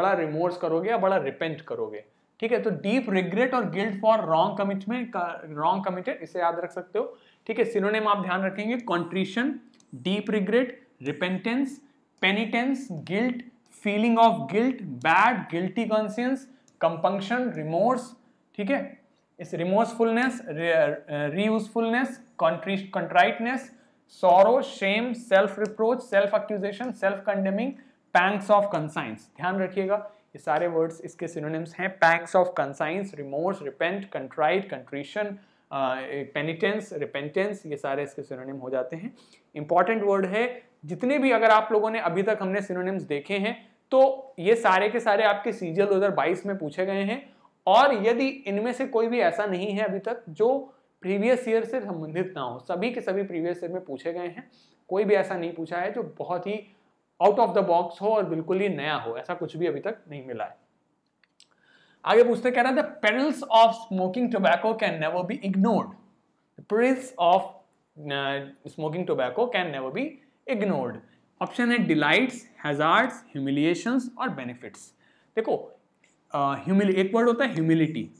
बड़ा रिमोर्स करोगे या बड़ा रिपेंट करोगे ठीक है तो डीप रिग्रेट और guilt for wrong commitment wrong committed इसे याद रख सकते हो ठीक है सिनोनेम आप ध्यान रखेंगे contrition deep regret repentance penitence guilt feeling of guilt bad guilty conscience compunction remorse ठीक है इस remorsefulness ruefulness contriteness sorrow shame self reproach self accusation self condemning pangs of conscience ध्यान रखिएगा ये सारे वर्ड्स इसके सिनोनिम्स हैं pangs of conscience remorse repent contrite contrition penitence repentance ये सारे इसके सिनोनिम हो जाते हैं इंपॉर्टेंट वर्ड है जितने भी अगर आप लोगों ने अभी तक हमने सिनोनिम्स देखे हैं तो ये सारे के सारे आपके सीजियल दो में पूछे गए हैं और यदि इनमें से कोई भी ऐसा नहीं है अभी तक जो प्रीवियस ईयर से संबंधित ना हो सभी के सभी प्रीवियस ईयर में पूछे गए हैं कोई भी ऐसा नहीं पूछा है जो बहुत ही आउट ऑफ द बॉक्स हो और बिल्कुल ही नया हो ऐसा कुछ भी अभी तक नहीं मिला है आगे पूछते कह रहे हैं the of smoking tobacco can never be ignored prince of smoking tobacco can never be ignored option है डिलाइट्स हैजार्ड्स ह्यूमिलिएशंस और बेनिफिट्स देखो ह्यूमिल uh, एक वर्ड होता है ह्यूमिलिटी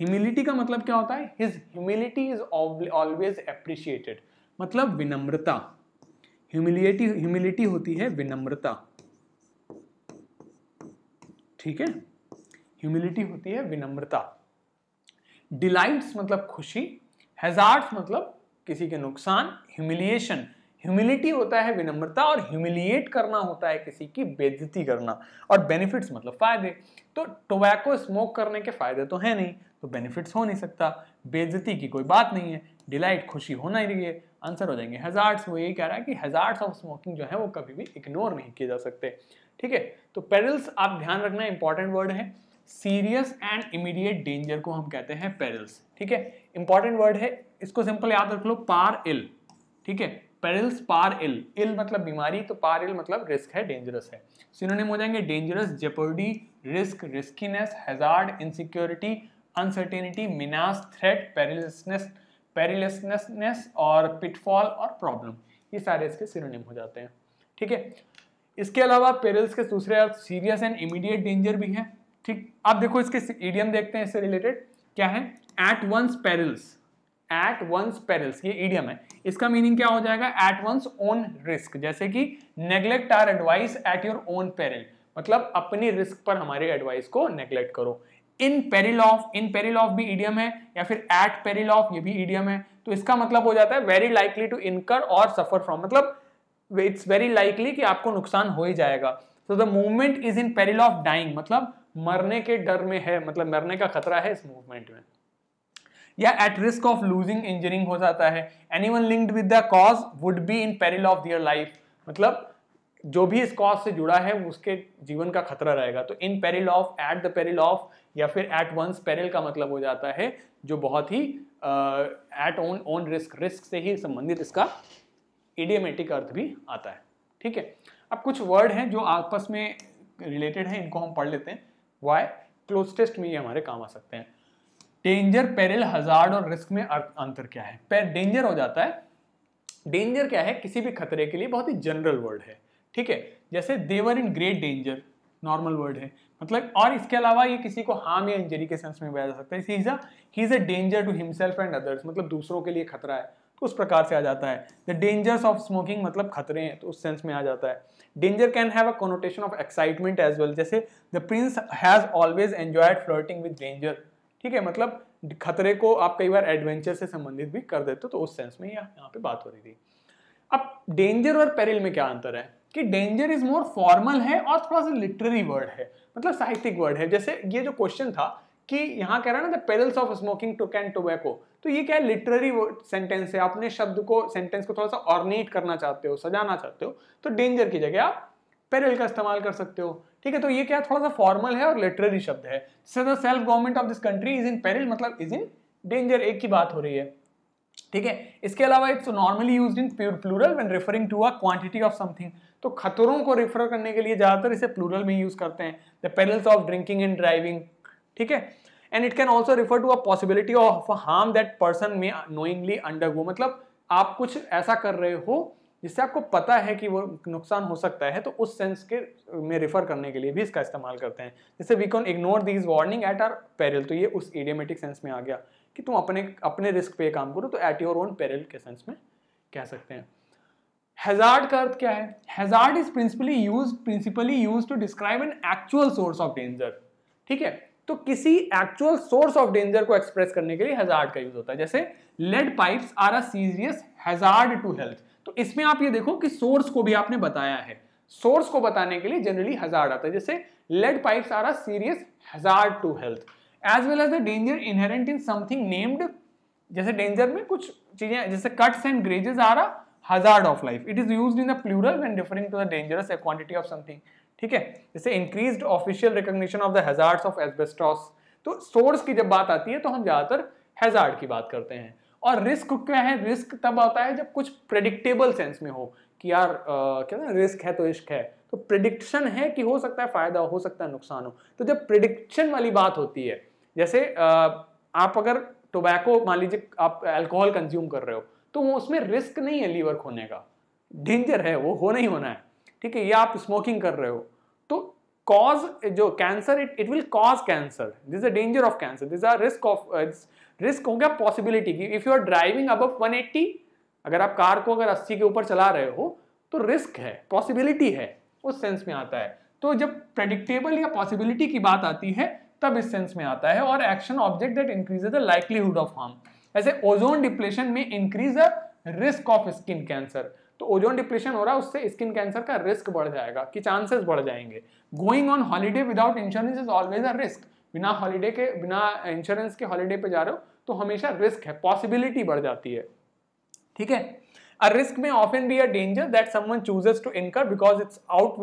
ह्यूमिलिटी का मतलब क्या होता है his humility is always appreciated मतलब विनम्रता ह्यूमिलिएटी ह्यूमिलिटी होती है विनम्रता ठीक है ह्यूमिलिटी होती है विनम्रता डिलाइट्स मतलब खुशी हेजार्ट मतलब किसी के नुकसान ह्यूमिलिएशन ह्यूमिलिटी होता है विनम्रता और ह्यूमिलिएट करना होता है किसी की बेजती करना और बेनिफिट्स मतलब फायदे तो टोबैको स्मोक करने के फायदे तो है नहीं तो बेनिफिट्स हो नहीं सकता बेजती की कोई बात नहीं है डिलाइट खुशी होना ही चाहिए आंसर हो जाएंगे हजार्ड्स वो यही कह रहा है कि हजार्ड्स ऑफ स्मोकिंग जो है वो कभी भी इग्नोर नहीं किए जा सकते ठीक है तो पेरल्स आप ध्यान रखना इंपॉर्टेंट वर्ड है सीरियस एंड इमीडिएट डेंजर को हम कहते हैं पेरल्स ठीक है इंपॉर्टेंट वर्ड है इसको सिंपल याद रख लो पार इल ठीक है पेरल्स पार इल इल मतलब बीमारी तो पार इल मतलब रिस्क है डेंजरस है सिनोनिम हो जाएंगे dangerous jeopardy risk riskiness hazard insecurity uncertainty menace threat perilousness perilousness और पिटफॉल और प्रॉब्लम ये सारे इसके सिनोनिम हो जाते हैं ठीक है इसके अलावा पेरिल्स के दूसरे अर्थ सीरियस एंड इमीडिएट डेंजर भी हैं ठीक आप देखो इसके ईडियम देखते हैं इससे रिलेटेड क्या है at one's perils at one's perils ये ईडियम है इसका मीनिंग क्या हो जाएगा एट वंस ओन रिस्क जैसे कि neglect our advice at your own peril मतलब अपनी रिस्क पर हमारे एडवाइस को नेग्लेक्ट करो in peril of in peril of भी ईडियम है या फिर एट पेरिल ऑफ ये भी ईडियम है तो इसका मतलब हो जाता है वेरी लाइकली टू इनकर और सफर फ्रॉम मतलब इट्स वेरी लाइकली कि आपको नुकसान हो ही जाएगा तो the movement is in peril of dying मतलब मरने के डर में है मतलब मरने का खतरा है इस मूवमेंट में या at risk of losing injuring हो जाता है anyone linked with the cause would be in peril of their life मतलब जो भी इस कॉज से जुड़ा है उसके जीवन का खतरा रहेगा तो in peril of at the peril of या फिर एट वंस स्पेरल का मतलब हो जाता है जो बहुत ही at own own risk risk से ही संबंधित इसका इडियमेटिक अर्थ भी आता है ठीक है अब कुछ वर्ड हैं जो आपस में रिलेटेड हैं इनको हम पढ़ लेते हैं वाई क्लोज टेस्ट में ये हमारे काम आ सकते हैं डेंजर पेरिल हजार और रिस्क में अंतर क्या है पैर डेंजर हो जाता है डेंजर क्या है किसी भी खतरे के लिए बहुत ही जनरल वर्ड है ठीक है जैसे they were in great danger normal word है मतलब और इसके अलावा ये किसी को हार्म या इंजरी के सेंस में आ जा सकता है he is a danger to himself and others मतलब दूसरों के लिए खतरा है तो उस प्रकार से आ जाता है द डेंजर्स ऑफ स्मोकिंग मतलब खतरे हैं तो उस सेंस में आ जाता है danger can have a connotation of excitement as well जैसे the prince has always enjoyed flirting with danger ठीक है मतलब खतरे को आप कई बार एडवेंचर से संबंधित भी कर देते हो तो उस सेंस में यहाँ पे बात हो रही थी अब डेंजर और पेरिल में क्या अंतर है कि डेंजर इज मोर फॉर्मल है और थोड़ा सा लिटरेरी वर्ड है मतलब साहित्यिक वर्ड है जैसे ये जो क्वेश्चन था कि यहाँ कह रहा है ना the perils of smoking to can tobacco तो ये क्या है लिटरेरी वर्ड सेंटेंस है अपने शब्द को सेंटेंस को थोड़ा सा ऑर्नेट करना चाहते हो सजाना चाहते हो तो डेंजर की जगह आप पेरल का इस्तेमाल कर सकते हो ठीक है तो ये क्या थोड़ा सा फॉर्मल है और लिटरेरी शब्द है जैसे the self government of this country is in peril मतलब इज इन डेंजर एक की बात हो रही है ठीक है इसके अलावा it's normally use in plural when referring to a quantity of something तो खतरों को रेफर करने के लिए ज़्यादातर इसे प्लूरल में यूज़ करते हैं the perils of drinking and driving ठीक है and it can also refer to a possibility of harm that person may knowingly undergo मतलब आप कुछ ऐसा कर रहे हो जिससे आपको पता है कि वो नुकसान हो सकता है तो उस सेंस के में रिफर करने के लिए भी इसका इस्तेमाल करते हैं जैसे we can ignore these warning at our peril तो ये उस एडियमेटिक सेंस में आ गया कि तुम अपने अपने रिस्क पे काम करो तो एट योर ओन पेरल के सेंस में कह सकते हैं हैजार्ड का अर्थ क्या है hazard is principally use principally use to describe an actual source of danger ठीक है तो किसी एक्चुअल सोर्स ऑफ डेंजर को एक्सप्रेस करने के लिए हैजार्ड का यूज होता है जैसे lead pipes are a serious hazard to health तो इसमें आप ये देखो कि सोर्स को भी आपने बताया है सोर्स को बताने के लिए जनरली हजार्ड आता है जैसे lead pipes are a serious hazard to health as well as the danger inherent in something named जैसे डेंजर में कुछ चीजें जैसे cuts and grazes are a hazard of life it is use in the plural when referring to the dangerous quantity of something ठीक है जैसे increase official recognition of the hazards of asbestos तो source की जब बात आती है तो हम ज्यादातर हेजार्ड की बात करते हैं और रिस्क क्या है रिस्क तब आता है जब कुछ प्रेडिक्टेबल सेंस में हो कि यार क्या ना रिस्क है तो इश्क है तो प्रिडिक्शन है कि हो सकता है फायदा हो सकता है नुकसान हो तो जब प्रिडिक्शन वाली बात होती है जैसे आ, आप अगर टोबैको मान लीजिए आप अल्कोहल कंज्यूम कर रहे हो तो उसमें रिस्क नहीं है लीवर खोने का डेंजर है वो होना ही होना है ठीक है या आप स्मोकिंग कर रहे हो तो कॉज जो cancer it it will cause cancer this a danger of cancer this are risk of risk हो गया पॉसिबिलिटी की इफ़ यू आर ड्राइविंग अब 180 अगर आप कार को अगर 80 के ऊपर चला रहे हो तो रिस्क है पॉसिबिलिटी है उस सेंस में आता है तो जब प्रेडिक्टेबल या पॉसिबिलिटी की बात आती है तब इस सेंस में आता है और action object that increases the likelihood of harm ऐसे ozone depletion may increase the risk of skin cancer तो ओजोन डिप्लेशन हो रहा है उससे स्किन कैंसर का रिस्क बढ़ जाएगा कि चांसेस बढ़ जाएंगे going on holiday without insurance is always a risk बिना हॉलीडे के बिना इंश्योरेंस के हॉलीडे पे जा रहे हो तो हमेशा रिस्क है पॉसिबिलिटी बढ़ जाती है ठीक है a A risk may often be a danger that someone chooses to incur because it's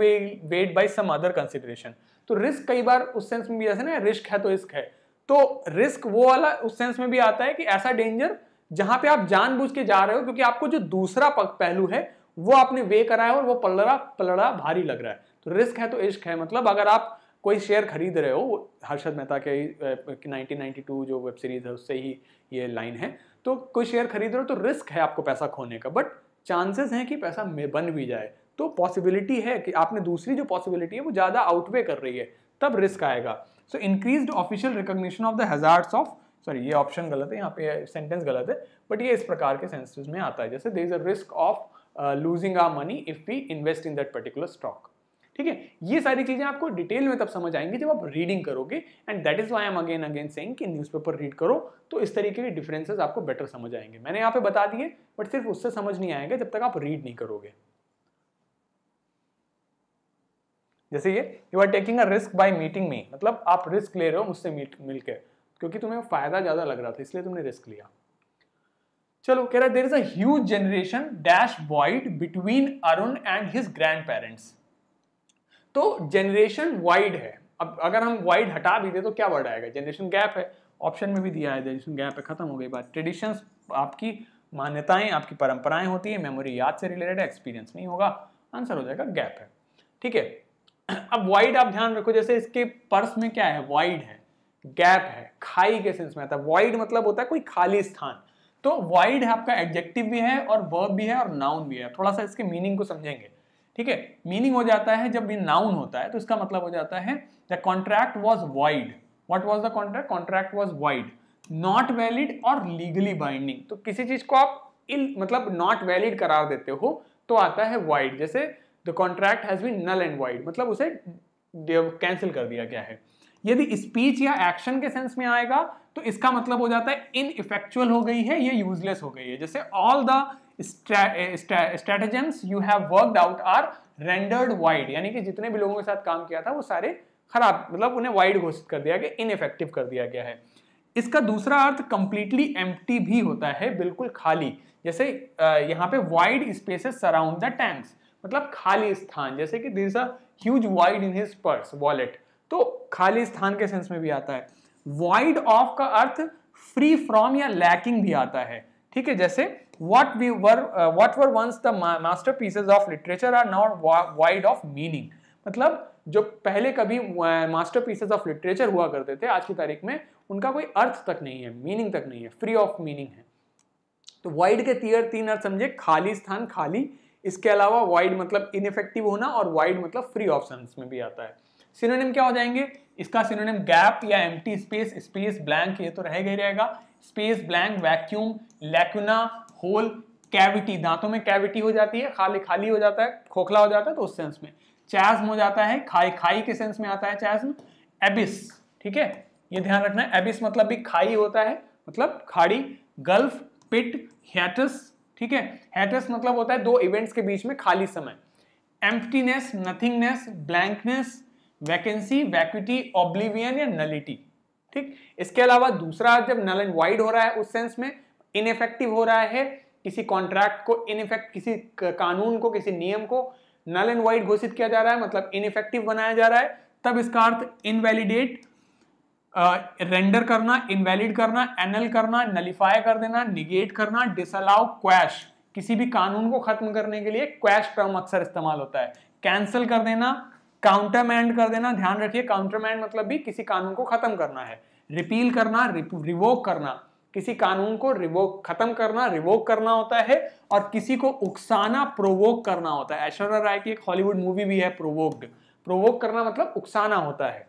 weighed by some other consideration तो रिस्क कई बार उस सेंस में भी जैसे ना रिस्क है तो रिस्क है तो रिस्क वो वाला उस सेंस में भी आता है कि ऐसा डेंजर जहां पे आप जानबूझ के जा रहे हो क्योंकि आपको जो दूसरा पहलू है वो आपने वे करा है और वो पलड़ा पलड़ा भारी लग रहा है तो रिस्क है तो इश्क है मतलब अगर आप कोई शेयर खरीद रहे हो हर्षद मेहता के नाइनटीन जो वेब सीरीज है उससे ही ये लाइन है तो कोई शेयर खरीद रहे हो तो रिस्क है आपको पैसा खोने का बट चांसेस हैं कि पैसा में बन भी जाए तो पॉसिबिलिटी है कि आपने दूसरी जो पॉसिबिलिटी है वो ज़्यादा आउटवे कर रही है तब रिस्क आएगा so increase official recognition of the hazard of sorry ये ऑप्शन गलत है यहाँ पे सेंटेंस गलत है बट ये इस प्रकार के सेंसेस में आता है जैसे there is a risk of losing our money if we invest in that particular stock ठीक है ये सारी चीजें आपको डिटेल में तब समझ आएंगी जब आप रीडिंग करोगे and that is why am again again saying कि न्यूज़पेपर रीड करो तो इस तरीके के डिफरेंसेस आपको बेटर समझ आएंगे मैंने यहाँ पे बता दिए बट सिर्फ उससे समझ नहीं आएगा जब तक आप रीड नहीं करोगे जैसे ये you are taking a risk by meeting me मतलब आप रिस्क ले रहे हो मुझसे मीट मिलकर क्योंकि तुम्हें फ़ायदा ज़्यादा लग रहा था इसलिए तुमने रिस्क लिया चलो कह रहा है there is a generation dash void between Arun and his grandparents तो जनरेशन वाइड है अब अगर हम वाइड हटा भी दे तो क्या वर्ड आएगा जनरेशन गैप है ऑप्शन में भी दिया है जनरेशन गैप है खत्म हो गई बात ट्रेडिशंस आपकी मान्यताएं आपकी परंपराएं होती है मेमोरी याद से रिलेटेड है एक्सपीरियंस नहीं होगा आंसर हो जाएगा गैप है ठीक है अब वाइड आप ध्यान रखो जैसे इसके पर्स में क्या है वाइड है गैप है खाई के सेंस में आता है वाइड मतलब होता है कोई खाली स्थान तो वाइड है आपका एडजेक्टिव भी है और वर्ब भी है और नाउन भी है थोड़ा सा इसके मीनिंग को समझेंगे ठीक है मीनिंग हो जाता है जब ये नाउन होता है तो इसका मतलब हो जाता है the contract was void what was the contract contract was void not valid और लीगली बाइंडिंग तो किसी चीज को आप इल मतलब नॉट वैलिड करार देते हो तो आता है वाइड जैसे the contract has been null and void मतलब उसे कैंसिल कर दिया गया है यदि स्पीच या एक्शन के सेंस में आएगा तो इसका मतलब हो जाता है इन इफेक्चुअल हो गई है या यूजलेस हो गई है जैसे all the stratagems you have worked out are rendered void यानी कि जितने भी लोगों के साथ काम किया था वो सारे खराब मतलब उन्हें वाइड घोषित कर दिया गया इन इफेक्टिव कर दिया गया है इसका दूसरा अर्थ कंप्लीटली एम्प्टी भी होता है बिल्कुल खाली जैसे यहाँ पे void spaces surround the tanks मतलब खाली स्थान जैसे कि this a huge void in his purse wallet तो खाली स्थान के सेंस में भी आता है वाइड ऑफ का अर्थ फ्री फ्रॉम या लैकिंग भी आता है ठीक है जैसे what we were what were once the masterpieces of literature are not void of meaning मतलब जो पहले कभी मास्टर पीसेज ऑफ लिटरेचर हुआ करते थे आज की तारीख में उनका कोई अर्थ तक नहीं है मीनिंग तक नहीं है फ्री ऑफ मीनिंग है तो वाइड के तीर तीन अर्थ समझे खाली स्थान खाली इसके अलावा वाइड मतलब इनफेक्टिव होना और वाइड मतलब फ्री ऑप्शन में भी आता है सिनोनिम क्या हो जाएंगे इसका सिनोनिम गैप या एम्प्टी स्पेस स्पेस ब्लैंक ये तो रहेगा ही रहेगा space blank vacuum lacuna hole cavity दांतों में कैविटी हो जाती है खाली खाली हो जाता है खोखला हो जाता है तो उस सेंस में चैज्म हो जाता है खाई खाई के सेंस में आता है चैज्म एबिस ठीक है ये ध्यान रखना है एबिस मतलब भी खाई होता है मतलब खाड़ी गल्फ पिट हियाटस ठीक है हैटर्स मतलब होता है दो इवेंट्स के बीच में खाली समय emptiness nothingness blankness vacancy vacuity oblivion या नलिटी ठीक इसके अलावा दूसरा जब नल एंड वाइड हो रहा है उस सेंस में इनफेक्टिव हो रहा है किसी कॉन्ट्रैक्ट को इनफेक्ट किसी कानून को किसी नियम को नल एंड वाइड घोषित किया जा रहा है मतलब इनफेक्टिव बनाया जा रहा है तब इसका अर्थ इनवैलिडेट रेंडर करना इनवैलिड करना एनल करना नलीफाई कर देना निगेट करना डिसअलाउ क्वैश किसी भी कानून को खत्म करने के लिए क्वैश टर्म अक्सर इस्तेमाल होता है कैंसिल कर देना काउंटरमैंड कर देना ध्यान रखिए काउंटरमैंड मतलब भी किसी कानून को खत्म करना है रिपील करना रिवोक करना किसी कानून को रिवोक खत्म करना रिवोक करना होता है और किसी को उकसाना प्रोवोक करना होता है ऐश्वर्या राय की एक हॉलीवुड मूवी भी है प्रोवोक्ड प्रोवोक करना मतलब उकसाना होता है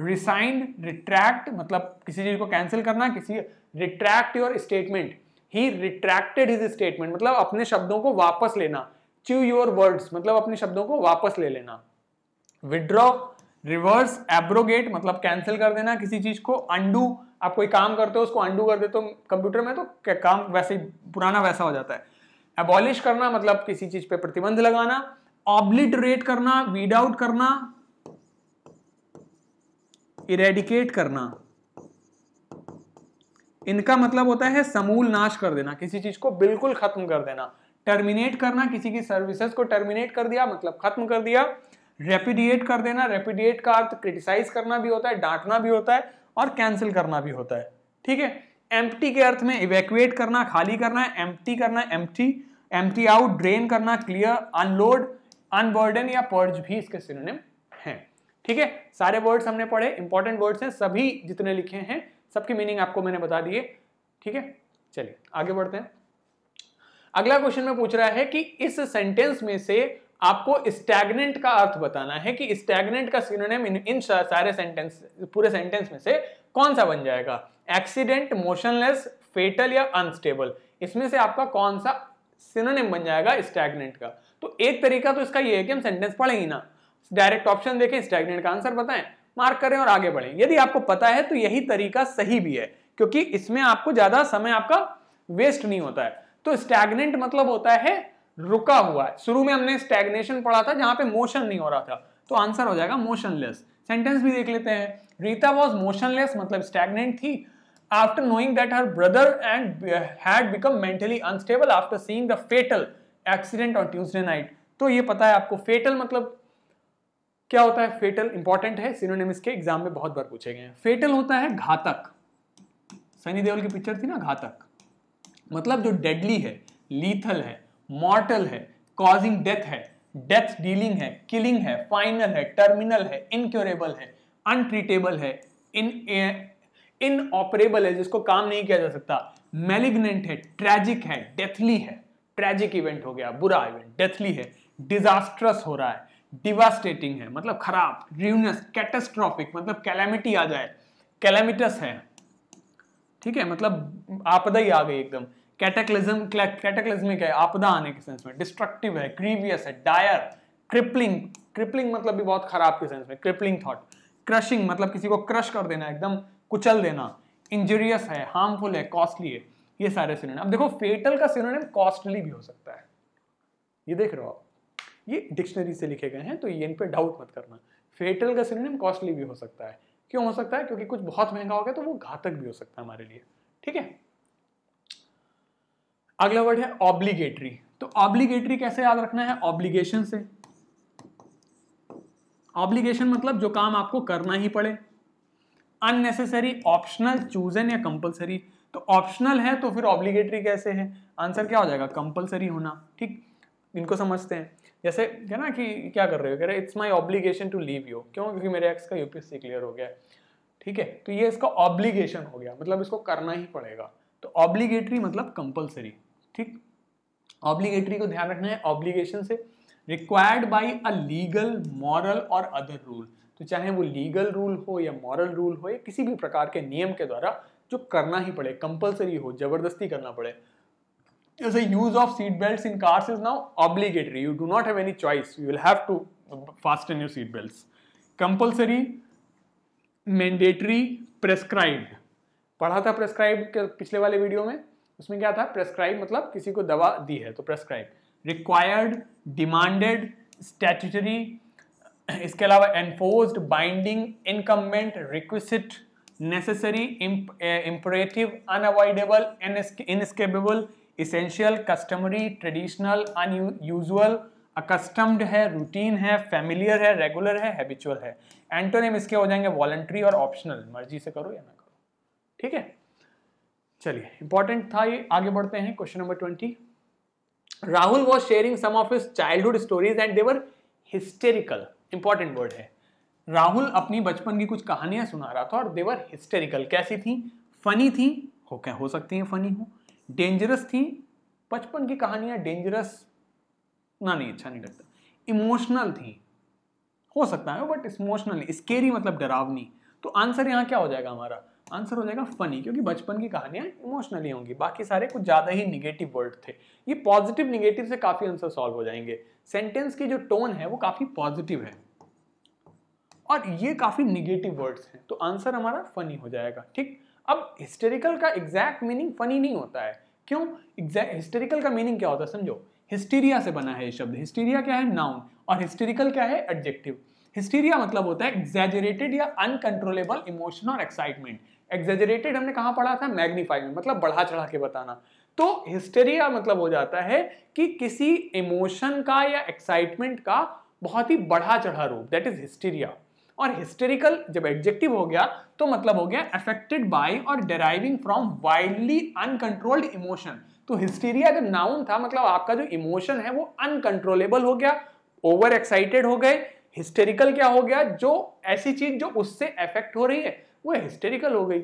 रिसाइंड रिट्रैक्ट मतलब किसी चीज को कैंसिल करना किसी retract your statement he retracted his statement मतलब अपने शब्दों को वापस लेना च्यू योर वर्ड्स मतलब अपने शब्दों को वापस ले लेना विड्रॉ रिवर्स एब्रोगेट मतलब कैंसिल कर देना किसी चीज को अंडू आप कोई काम करते हो उसको अंडू कर देते हो कंप्यूटर में तो काम वैसे ही पुराना वैसा हो जाता है एबॉलिश करना मतलब किसी चीज पे प्रतिबंध लगाना ऑब्लिटरेट करना वीड आउट करना इरेडिकेट करना इनका मतलब होता है समूल नाश कर देना किसी चीज को बिल्कुल खत्म कर देना टर्मिनेट करना किसी की सर्विसेज को टर्मिनेट कर दिया मतलब खत्म कर दिया रेपिडिएट कर देना रेपिडिएट का अर्थ क्रिटिसाइज करना भी होता है डांटना भी होता है और कैंसिल करना भी होता है ठीक है एम्प्टी के अर्थ में इवेक्यूएट करना खाली करना एम्प्टी करना एम्प्टी एम्प्टी आउट ड्रेन करना क्लियर अनलोड अनबर्डन या पर्ज भी इसके सिनोनिम ठीक है सारे वर्ड्स हमने पढ़े इंपॉर्टेंट वर्ड्स हैं सभी जितने लिखे हैं सबकी मीनिंग आपको मैंने बता दिए ठीक है चलिए आगे बढ़ते हैं अगला क्वेश्चन में पूछ रहा है कि इस सेंटेंस में से आपको स्टैगनेंट का अर्थ बताना है कि स्टैग्नेंट का सिनोनिम इन, सारे सेंटेंस पूरे सेंटेंस में से कौन सा बन जाएगा एक्सीडेंट मोशनलेस फेटल या अनस्टेबल इसमें से आपका कौन सा सिनोनिम बन जाएगा स्टैग्नेंट का तो एक तरीका तो इसका ये है कि हम सेंटेंस पढ़ेंगे ना डायरेक्ट ऑप्शन देखें स्टैगनेंट का आंसर बताएं मार्क करें और आगे बढ़ें यदि आपको पता है तो यही तरीका सही भी है क्योंकि इसमें आपको ज्यादा समय आपका वेस्ट नहीं होता है तो स्टैगनेंट मतलब होता है रुका हुआ है शुरू में हमने स्टैग्नेशन पढ़ा था जहां पे मोशन नहीं हो रहा था तो आंसर हो जाएगा मोशनलेस सेंटेंस भी देख लेते हैं रीता वॉज मोशनलेस मतलब स्टैग्नेंट थी after knowing that her brother and had become mentally unstable after seeing the fatal accident on Tuesday night तो ये पता है आपको फेटल मतलब क्या होता है फेटल इंपॉर्टेंट है सिनोनिम इसके एग्जाम में बहुत बार पूछे गए हैं फेटल होता है घातक सनी देओल की पिक्चर थी ना घातक मतलब जो डेडली है लीथल है मॉर्टल है कॉजिंग डेथ है डेथ डीलिंग है किलिंग है फाइनल है टर्मिनल है इनक्योरेबल है अनट्रीटेबल है इन इनऑपरेबल है जिसको काम नहीं किया जा सकता मेलिग्नेंट है ट्रेजिक है डेथली है ट्रेजिक इवेंट हो गया बुरा इवेंट डेथली है डिजास्ट्रस हो रहा है डिवास्टेटिंग है मतलब खराब रिवनस कैटेस्ट्रॉफिक मतलब कैलेमिटी आ जाए कैलेमिटस है ठीक है मतलब आपदा ही आ गई एकदम कैटेक्लिज्म कैटेक्लिज्मिक है आपदा आने के सेंस में डिस्ट्रक्टिव है क्रीवियस है डायर क्रिपलिंग क्रिपलिंग मतलब भी बहुत खराब के सेंस में क्रिपलिंग थॉट क्रशिंग मतलब किसी को क्रश कर देना एकदम कुचल देना इंजुरियस है हार्मफुल है कॉस्टली है ये सारे सिनोनिम अब देखो फेटल का सिनोनिम कॉस्टली भी हो सकता है ये देख रहे हो आप ये डिक्शनरी से लिखे गए हैं तो ये इन पर डाउट मत करना फेटल का सिनोनिम कॉस्टली भी हो सकता है क्यों हो सकता है क्योंकि कुछ बहुत महंगा हो गया तो वो घातक भी हो सकता है हमारे लिए ठीक है अगला वर्ड है ऑब्लिगेटरी तो ऑब्लिगेटरी कैसे याद रखना है ऑब्लिगेशन से ऑब्लिगेशन मतलब जो काम आपको करना ही पड़े अननेसेसरी ऑप्शनल चूजन या कंपलसरी तो ऑप्शनल है तो फिर ऑब्लिगेटरी कैसे है आंसर क्या हो जाएगा कंपलसरी होना ठीक इनको समझते हैं जैसे है ना कि क्या कर रहे हो कह रहे it's my obligation to leave you क्यों क्योंकि मेरे एक्स का यूपीएससी क्लियर हो गया है ठीक है तो ये इसका ऑब्लिगेशन हो गया मतलब इसको करना ही पड़ेगा तो ऑब्लीगेटरी मतलब कंपल्सरी ठीक ऑब्लीगेटरी को ध्यान रखना है ऑब्लीगेशन से required by a legal moral और अदर रूल तो चाहे वो लीगल रूल हो या मॉरल रूल हो या किसी भी प्रकार के नियम के द्वारा जो करना ही पड़े कंपलसरी हो जबरदस्ती करना पड़े is the use of seat belts in cars is now obligatory. You do not have any choice. You will have to fasten your seat belts. Compulsory, mandatory, prescribed. पढ़ा था प्रेस्क्राइब पिछले वाले वीडियो में उसमें क्या था प्रेस्क्राइब मतलब किसी को दवा दी है तो प्रेस्क्राइब रिक्वायर्ड डिमांडेड स्टैचूटरी इसके अलावा enforced binding incumbent requisite necessary imperative unavoidable inescapable essential customary traditional and usual accustomed है रूटीन है फेमिलियर है रेगुलर है हैबिचुअल है एंटोनिम इसके हो जाएंगे वॉलेंट्री और ऑप्शनल मर्जी से करो या ना करो ठीक है चलिए इंपॉर्टेंट था ये आगे बढ़ते हैं question number twenty Rahul was sharing some of his childhood stories and they were hysterical important word है राहुल अपनी बचपन की कुछ कहानियां सुना रहा था और देवर हिस्टेरिकल कैसी थी फनी थी हो क्या हो सकती है फनी हो डेंजरस थी बचपन की कहानियां डेंजरस ना नहीं अच्छा नहीं लगता इमोशनल थी हो सकता है बट इमोशनल स्केरी मतलब डरावनी तो आंसर यहाँ क्या हो जाएगा हमारा आंसर हो जाएगा फनी क्योंकि बचपन की कहानियां इमोशनली होंगी बाकी सारे कुछ ज़्यादा ही निगेटिव वर्ड थे ये पॉजिटिव निगेटिव से काफ़ी आंसर सॉल्व हो जाएंगे सेंटेंस की जो टोन है वो काफ़ी पॉजिटिव है और ये काफ़ी निगेटिव वर्ड्स हैं तो आंसर हमारा फनी हो जाएगा ठीक अब हिस्टोरिकल का एग्जैक्ट मीनिंग फनी नहीं होता है क्यों एग्जैक्ट का मीनिंग क्या होता है समझो हिस्टीरिया से बना है ये शब्द हिस्टीरिया क्या है नाउन और हिस्टोरिकल क्या है एडजेक्टिव हिस्टीरिया मतलब होता है एग्जेजरेटेड या अनकंट्रोलेबल इमोशन और एक्साइटमेंट एग्जेजरेटेड हमने कहा पढ़ा था मैग्नीफाई मतलब बढ़ा चढ़ा के बताना तो हिस्टेरिया मतलब हो जाता है कि किसी इमोशन का या एक्साइटमेंट का बहुत ही बढ़ा चढ़ा रूप दैट इज हिस्टीरिया और हिस्टोरिकल जब एडजेक्टिव हो गया तो मतलब हो गया अफेक्टेड बाय और deriving from wildly uncontrolled emotion तो हिस्टीरिया जब नाउन था मतलब आपका जो इमोशन है वो अनकंट्रोलेबल हो गया ओवर एक्साइटेड हो गए हिस्टेरिकल क्या हो गया जो ऐसी चीज जो उससे अफेक्ट हो रही है वो हिस्टेरिकल हो गई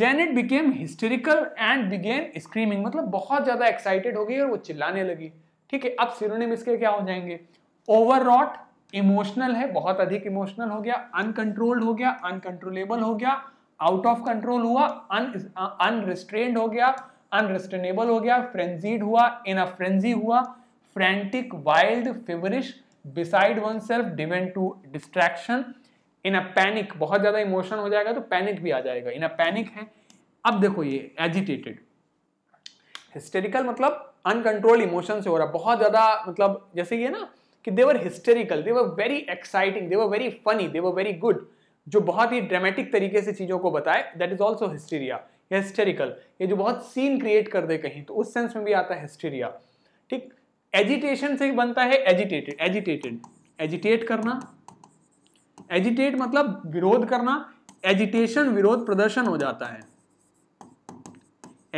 Janet became hysterical and began screaming मतलब बहुत ज्यादा एक्साइटेड हो गई और वो चिल्लाने लगी ठीक है अब सिरोनिम इसके क्या हो जाएंगे ओवर रॉट इमोशनल है बहुत अधिक इमोशनल हो गया अनकंट्रोल्ड हो गया अनकंट्रोलेबल हो गया आउट ऑफ कंट्रोल हुआ अनरिस्ट्रेंड हो गया अनरिस्टेनेबल हो गया फ्रेंजीड हुआ इन अ फ्रेंजी हुआ frantic wild feverish beside oneself driven to distraction in a panic बहुत ज़्यादा इमोशन हो जाएगा तो पैनिक भी आ जाएगा इन अ पैनिक है अब देखो ये एजिटेटेड हिस्टेरिकल मतलब अनकंट्रोल इमोशन से हो रहा बहुत ज़्यादा मतलब जैसे ये ना कि they were historical they were very exciting they were very funny they were very good जो बहुत ही ड्रामेटिक तरीके से चीज़ों को बताए that is also hysteria hysterical ये जो बहुत सीन क्रिएट कर दे कहीं तो उस सेंस में भी आता है हिस्टीरिया ठीक एजिटेशन से बनता है एजिटेटेड एजिटेटेड एजिटेट करना एजिटेट मतलब विरोध करना एजिटेशन विरोध प्रदर्शन हो जाता है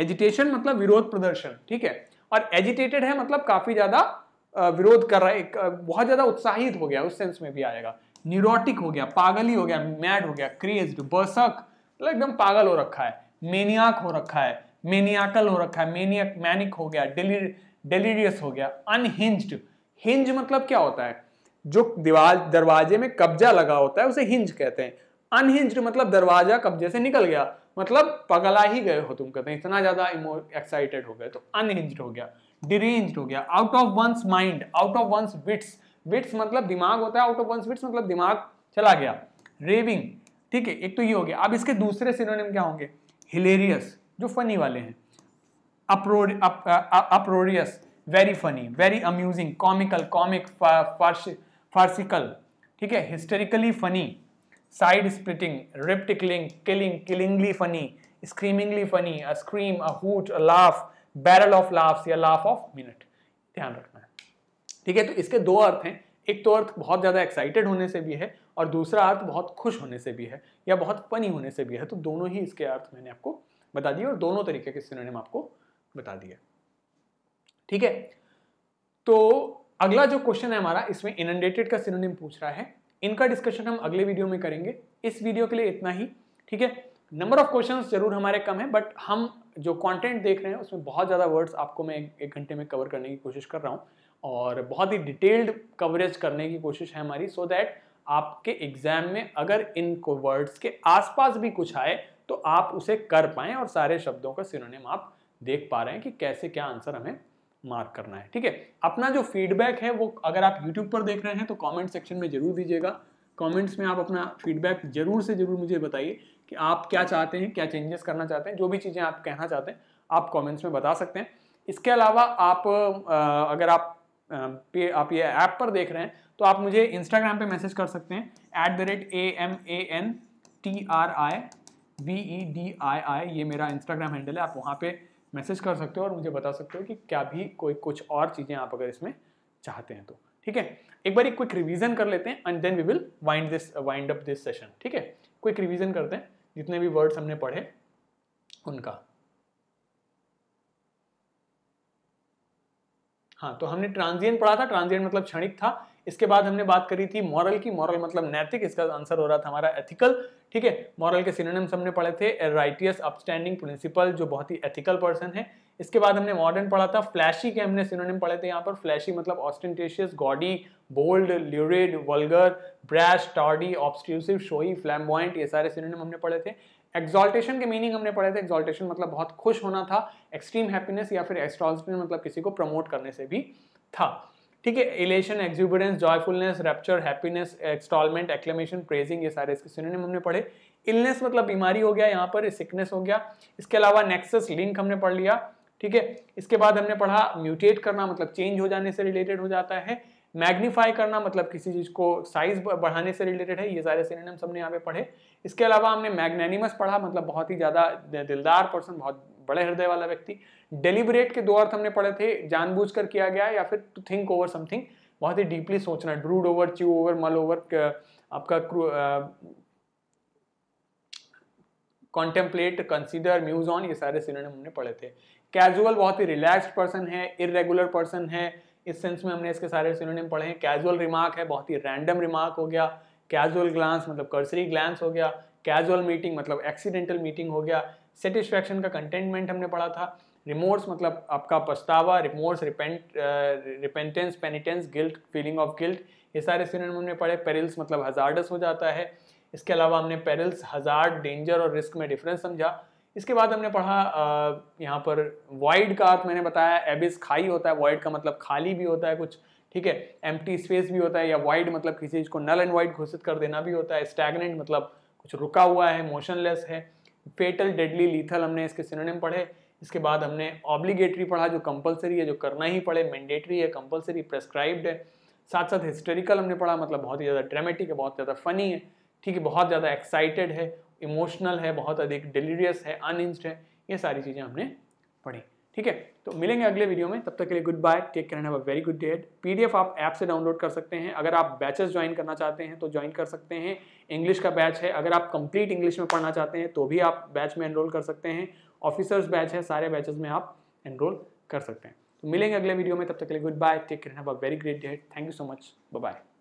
एजिटेशन मतलब विरोध प्रदर्शन ठीक है और एजिटेटेड है मतलब काफी ज्यादा विरोध कर रहा है बहुत ज्यादा उत्साहित हो गया उस सेंस में भी आएगा न्यूरोटिक हो गया पागल ही हो गया मैड हो गया क्रेज्ड बर्सक मतलब एकदम पागल हो रखा है मेनियाक हो रखा है मेनियाकल हो रखा है मेनियक मैनिक हो गया डेलीरियस हो गया अनहिंज्ड हिंज मतलब क्या होता है जो दीवार दरवाजे में कब्जा लगा होता है उसे हिंज कहते हैं अनहिंज्ड मतलब दरवाजा कब्जे से निकल गया मतलब पगला ही गए हो तुम कहते हैं इतना ज्यादा एक्साइटेड हो गए तो अनहिंज्ड हो गया डिरेंज हो गया out of one's mind out of one's wits wits मतलब दिमाग होता है आउट ऑफ वंस विट्स मतलब दिमाग चला गया रेविंग ठीक है एक तो ये हो गया अब इसके दूसरे सिनोनिम क्या होंगे हिलेरियस जो फनी वाले हैं uproarious very funny very amusing comical comic farcical ठीक है historically funny side splitting rib tickling killing killingly funny screamingly funny a scream a hoot a laugh barrel of laughs या लाफ ऑफ मिनट ध्यान रखना है ठीक है तो इसके दो अर्थ हैं एक तो अर्थ बहुत ज़्यादा एक्साइटेड होने से भी है और दूसरा अर्थ बहुत खुश होने से भी है या बहुत पनी होने से भी है तो दोनों ही इसके अर्थ मैंने आपको बता दिए और दोनों तरीके के सिनोनिम आपको बता दिए ठीक है तो अगला जो क्वेश्चन है हमारा इसमें इनडेटेड का सिनोनिम पूछ रहा है इनका डिस्कशन हम अगले वीडियो में करेंगे इस वीडियो के लिए इतना ही ठीक है नंबर ऑफ क्वेश्चन जरूर हमारे कम है बट हम जो कंटेंट देख रहे हैं उसमें बहुत ज़्यादा वर्ड्स आपको मैं एक घंटे में कवर करने की कोशिश कर रहा हूँ और बहुत ही डिटेल्ड कवरेज करने की कोशिश है हमारी सो so दैट आपके एग्जाम में अगर इन वर्ड्स के आसपास भी कुछ आए तो आप उसे कर पाएँ और सारे शब्दों का सिनोनिम आप देख पा रहे हैं कि कैसे क्या आंसर हमें मार्क करना है ठीक है अपना जो फीडबैक है वो अगर आप यूट्यूब पर देख रहे हैं तो कॉमेंट सेक्शन में जरूर दीजिएगा कमेंट्स में आप अपना फीडबैक जरूर से जरूर मुझे बताइए कि आप क्या चाहते हैं क्या चेंजेस करना चाहते हैं जो भी चीज़ें आप कहना चाहते हैं आप कमेंट्स में बता सकते हैं इसके अलावा आप अगर आप पे आप ये ऐप पर देख रहे हैं तो आप मुझे इंस्टाग्राम पे मैसेज कर सकते हैं at the rate A M A N T R I V E D I I ये मेरा इंस्टाग्राम हैंडल है आप वहाँ पे मैसेज कर सकते हो और मुझे बता सकते हो कि क्या भी कोई कुछ और चीज़ें आप अगर इसमें चाहते हैं तो ठीक है एक बार एक क्विक रिवीजन कर लेते हैं and then we will wind this wind up this session ठीक है क्विक रिवीजन करते हैं जितने भी वर्ड्स हमने पढ़े उनका हाँ तो हमने ट्रांजिएंट पढ़ा था ट्रांजिएंट मतलब क्षणिक था इसके बाद हमने बात करी थी मॉरल की मॉरल मतलब नैतिक इसका आंसर हो रहा था हमारा एथिकल ठीक है मॉरल के सिनेम्स हमने पढ़े थे राइटियस अपस्टैंडिंग प्रिंसिपल जो बहुत ही एथिकल पर्सन है इसके बाद हमने मॉडर्न पढ़ा था फ्लैशी के हमने सिनोनिम पढ़े थे यहाँ पर फ्लैशी मतलब ostentatious gaudy bold lurid vulgar brash tawdry ऑब्सटिव शोई फ्लैम्बॉइंट ये सारे सिनोनिम हमने पढ़े थे एक्जॉल्टेशन के मीनिंग हमने पढ़े थे एक्जॉल्टेशन मतलब बहुत खुश होना था एक्सट्रीम हैप्पीनेस या फिर एक्स्ट्रॉल्टेशन मतलब किसी को प्रमोट करने से भी था ठीक है elation exuberance joyfulness rapture happiness extolment acclamation praising ये सारे इसके सिनोनिम हमने पढ़े इलनेस मतलब बीमारी हो गया यहाँ पर सिकनेस हो गया इसके अलावा नेक्सस लिंक हमने पढ़ लिया ठीक है इसके बाद हमने पढ़ा म्यूटेट करना मतलब चेंज हो जाने से रिलेटेड हो जाता है मैग्नीफाई करना मतलब किसी चीज को साइज बढ़ाने से रिलेटेड है ये सारे सिनेम हमने यहाँ पे पढ़े इसके अलावा हमने मैग्नेनिमस पढ़ा मतलब बहुत ही ज्यादा दिलदार पर्सन बहुत बड़े हृदय वाला व्यक्ति डेलीबरेट के दो अर्थ हमने पढ़े थे जानबूझकर किया गया या फिर टू थिंक ओवर समथिंग बहुत ही डीपली सोचना brood over chew over mull over आपका कॉन्टेम्पलेट कंसिडर म्यूज ऑन ये सारे सिनेम हमने पढ़े थे कैजुअल बहुत ही रिलैक्स्ड पर्सन है इरेगुलर पर्सन है इस सेंस में हमने इसके सारे सिनोनिम पढ़े हैं कैजुअल रिमार्क है बहुत ही रैंडम रिमार्क हो गया कैजुअल ग्लांस मतलब कर्सरी ग्लांस हो गया कैजुअल मीटिंग मतलब एक्सीडेंटल मीटिंग हो गया सेटिस्फैक्शन का कंटेंटमेंट हमने पढ़ा था रिमोर्स मतलब आपका पछतावा remorse repent repentance penitence guilt feeling of guilt ये सारे सीन हमने पढ़े पेरिल्स मतलब हजार्डस हो जाता है इसके अलावा हमने पेरिल्स हजार्ड डेंजर और रिस्क में डिफरेंस समझा इसके बाद हमने पढ़ा यहाँ पर वाइड का मैंने बताया एबिस खाई होता है वाइड का मतलब खाली भी होता है कुछ ठीक है एम स्पेस भी होता है या वाइड मतलब किसी चीज़ को नल एंड वाइड घोषित कर देना भी होता है स्टैगनेंट मतलब कुछ रुका हुआ है मोशनलेस है फेटल डेडली लीथल हमने इसके सिनोनिम पढ़े इसके बाद हमने ऑब्लिगेटरी पढ़ा जो कंपलसरी है जो करना ही पड़े मैंडेटरी है कंपलसरी प्रेस्क्राइब्ड है साथ साथ हिस्टोरिकल हमने पढ़ा मतलब बहुत ही ज़्यादा ड्रामेटिक है बहुत ज़्यादा फनी है ठीक है बहुत ज़्यादा एक्साइटेड है इमोशनल है बहुत अधिक डिलीरियस है अनइंस्ड है ये सारी चीज़ें हमने पढ़ी ठीक है तो मिलेंगे अगले वीडियो में तब तक के लिए goodbye take care have a very good day PDF आप ऐप से डाउनलोड कर सकते हैं अगर आप बैचेस ज्वाइन करना चाहते हैं तो ज्वाइन कर सकते हैं इंग्लिश का बैच है अगर आप कंप्लीट इंग्लिश में पढ़ना चाहते हैं तो भी आप बैच में एनरोल कर सकते हैं ऑफिसर्स बैच है सारे बैचेस में आप एनरोल कर सकते हैं तो मिलेंगे अगले वीडियो में तब तक के लिए goodbye take care have a very great day thank you so much bye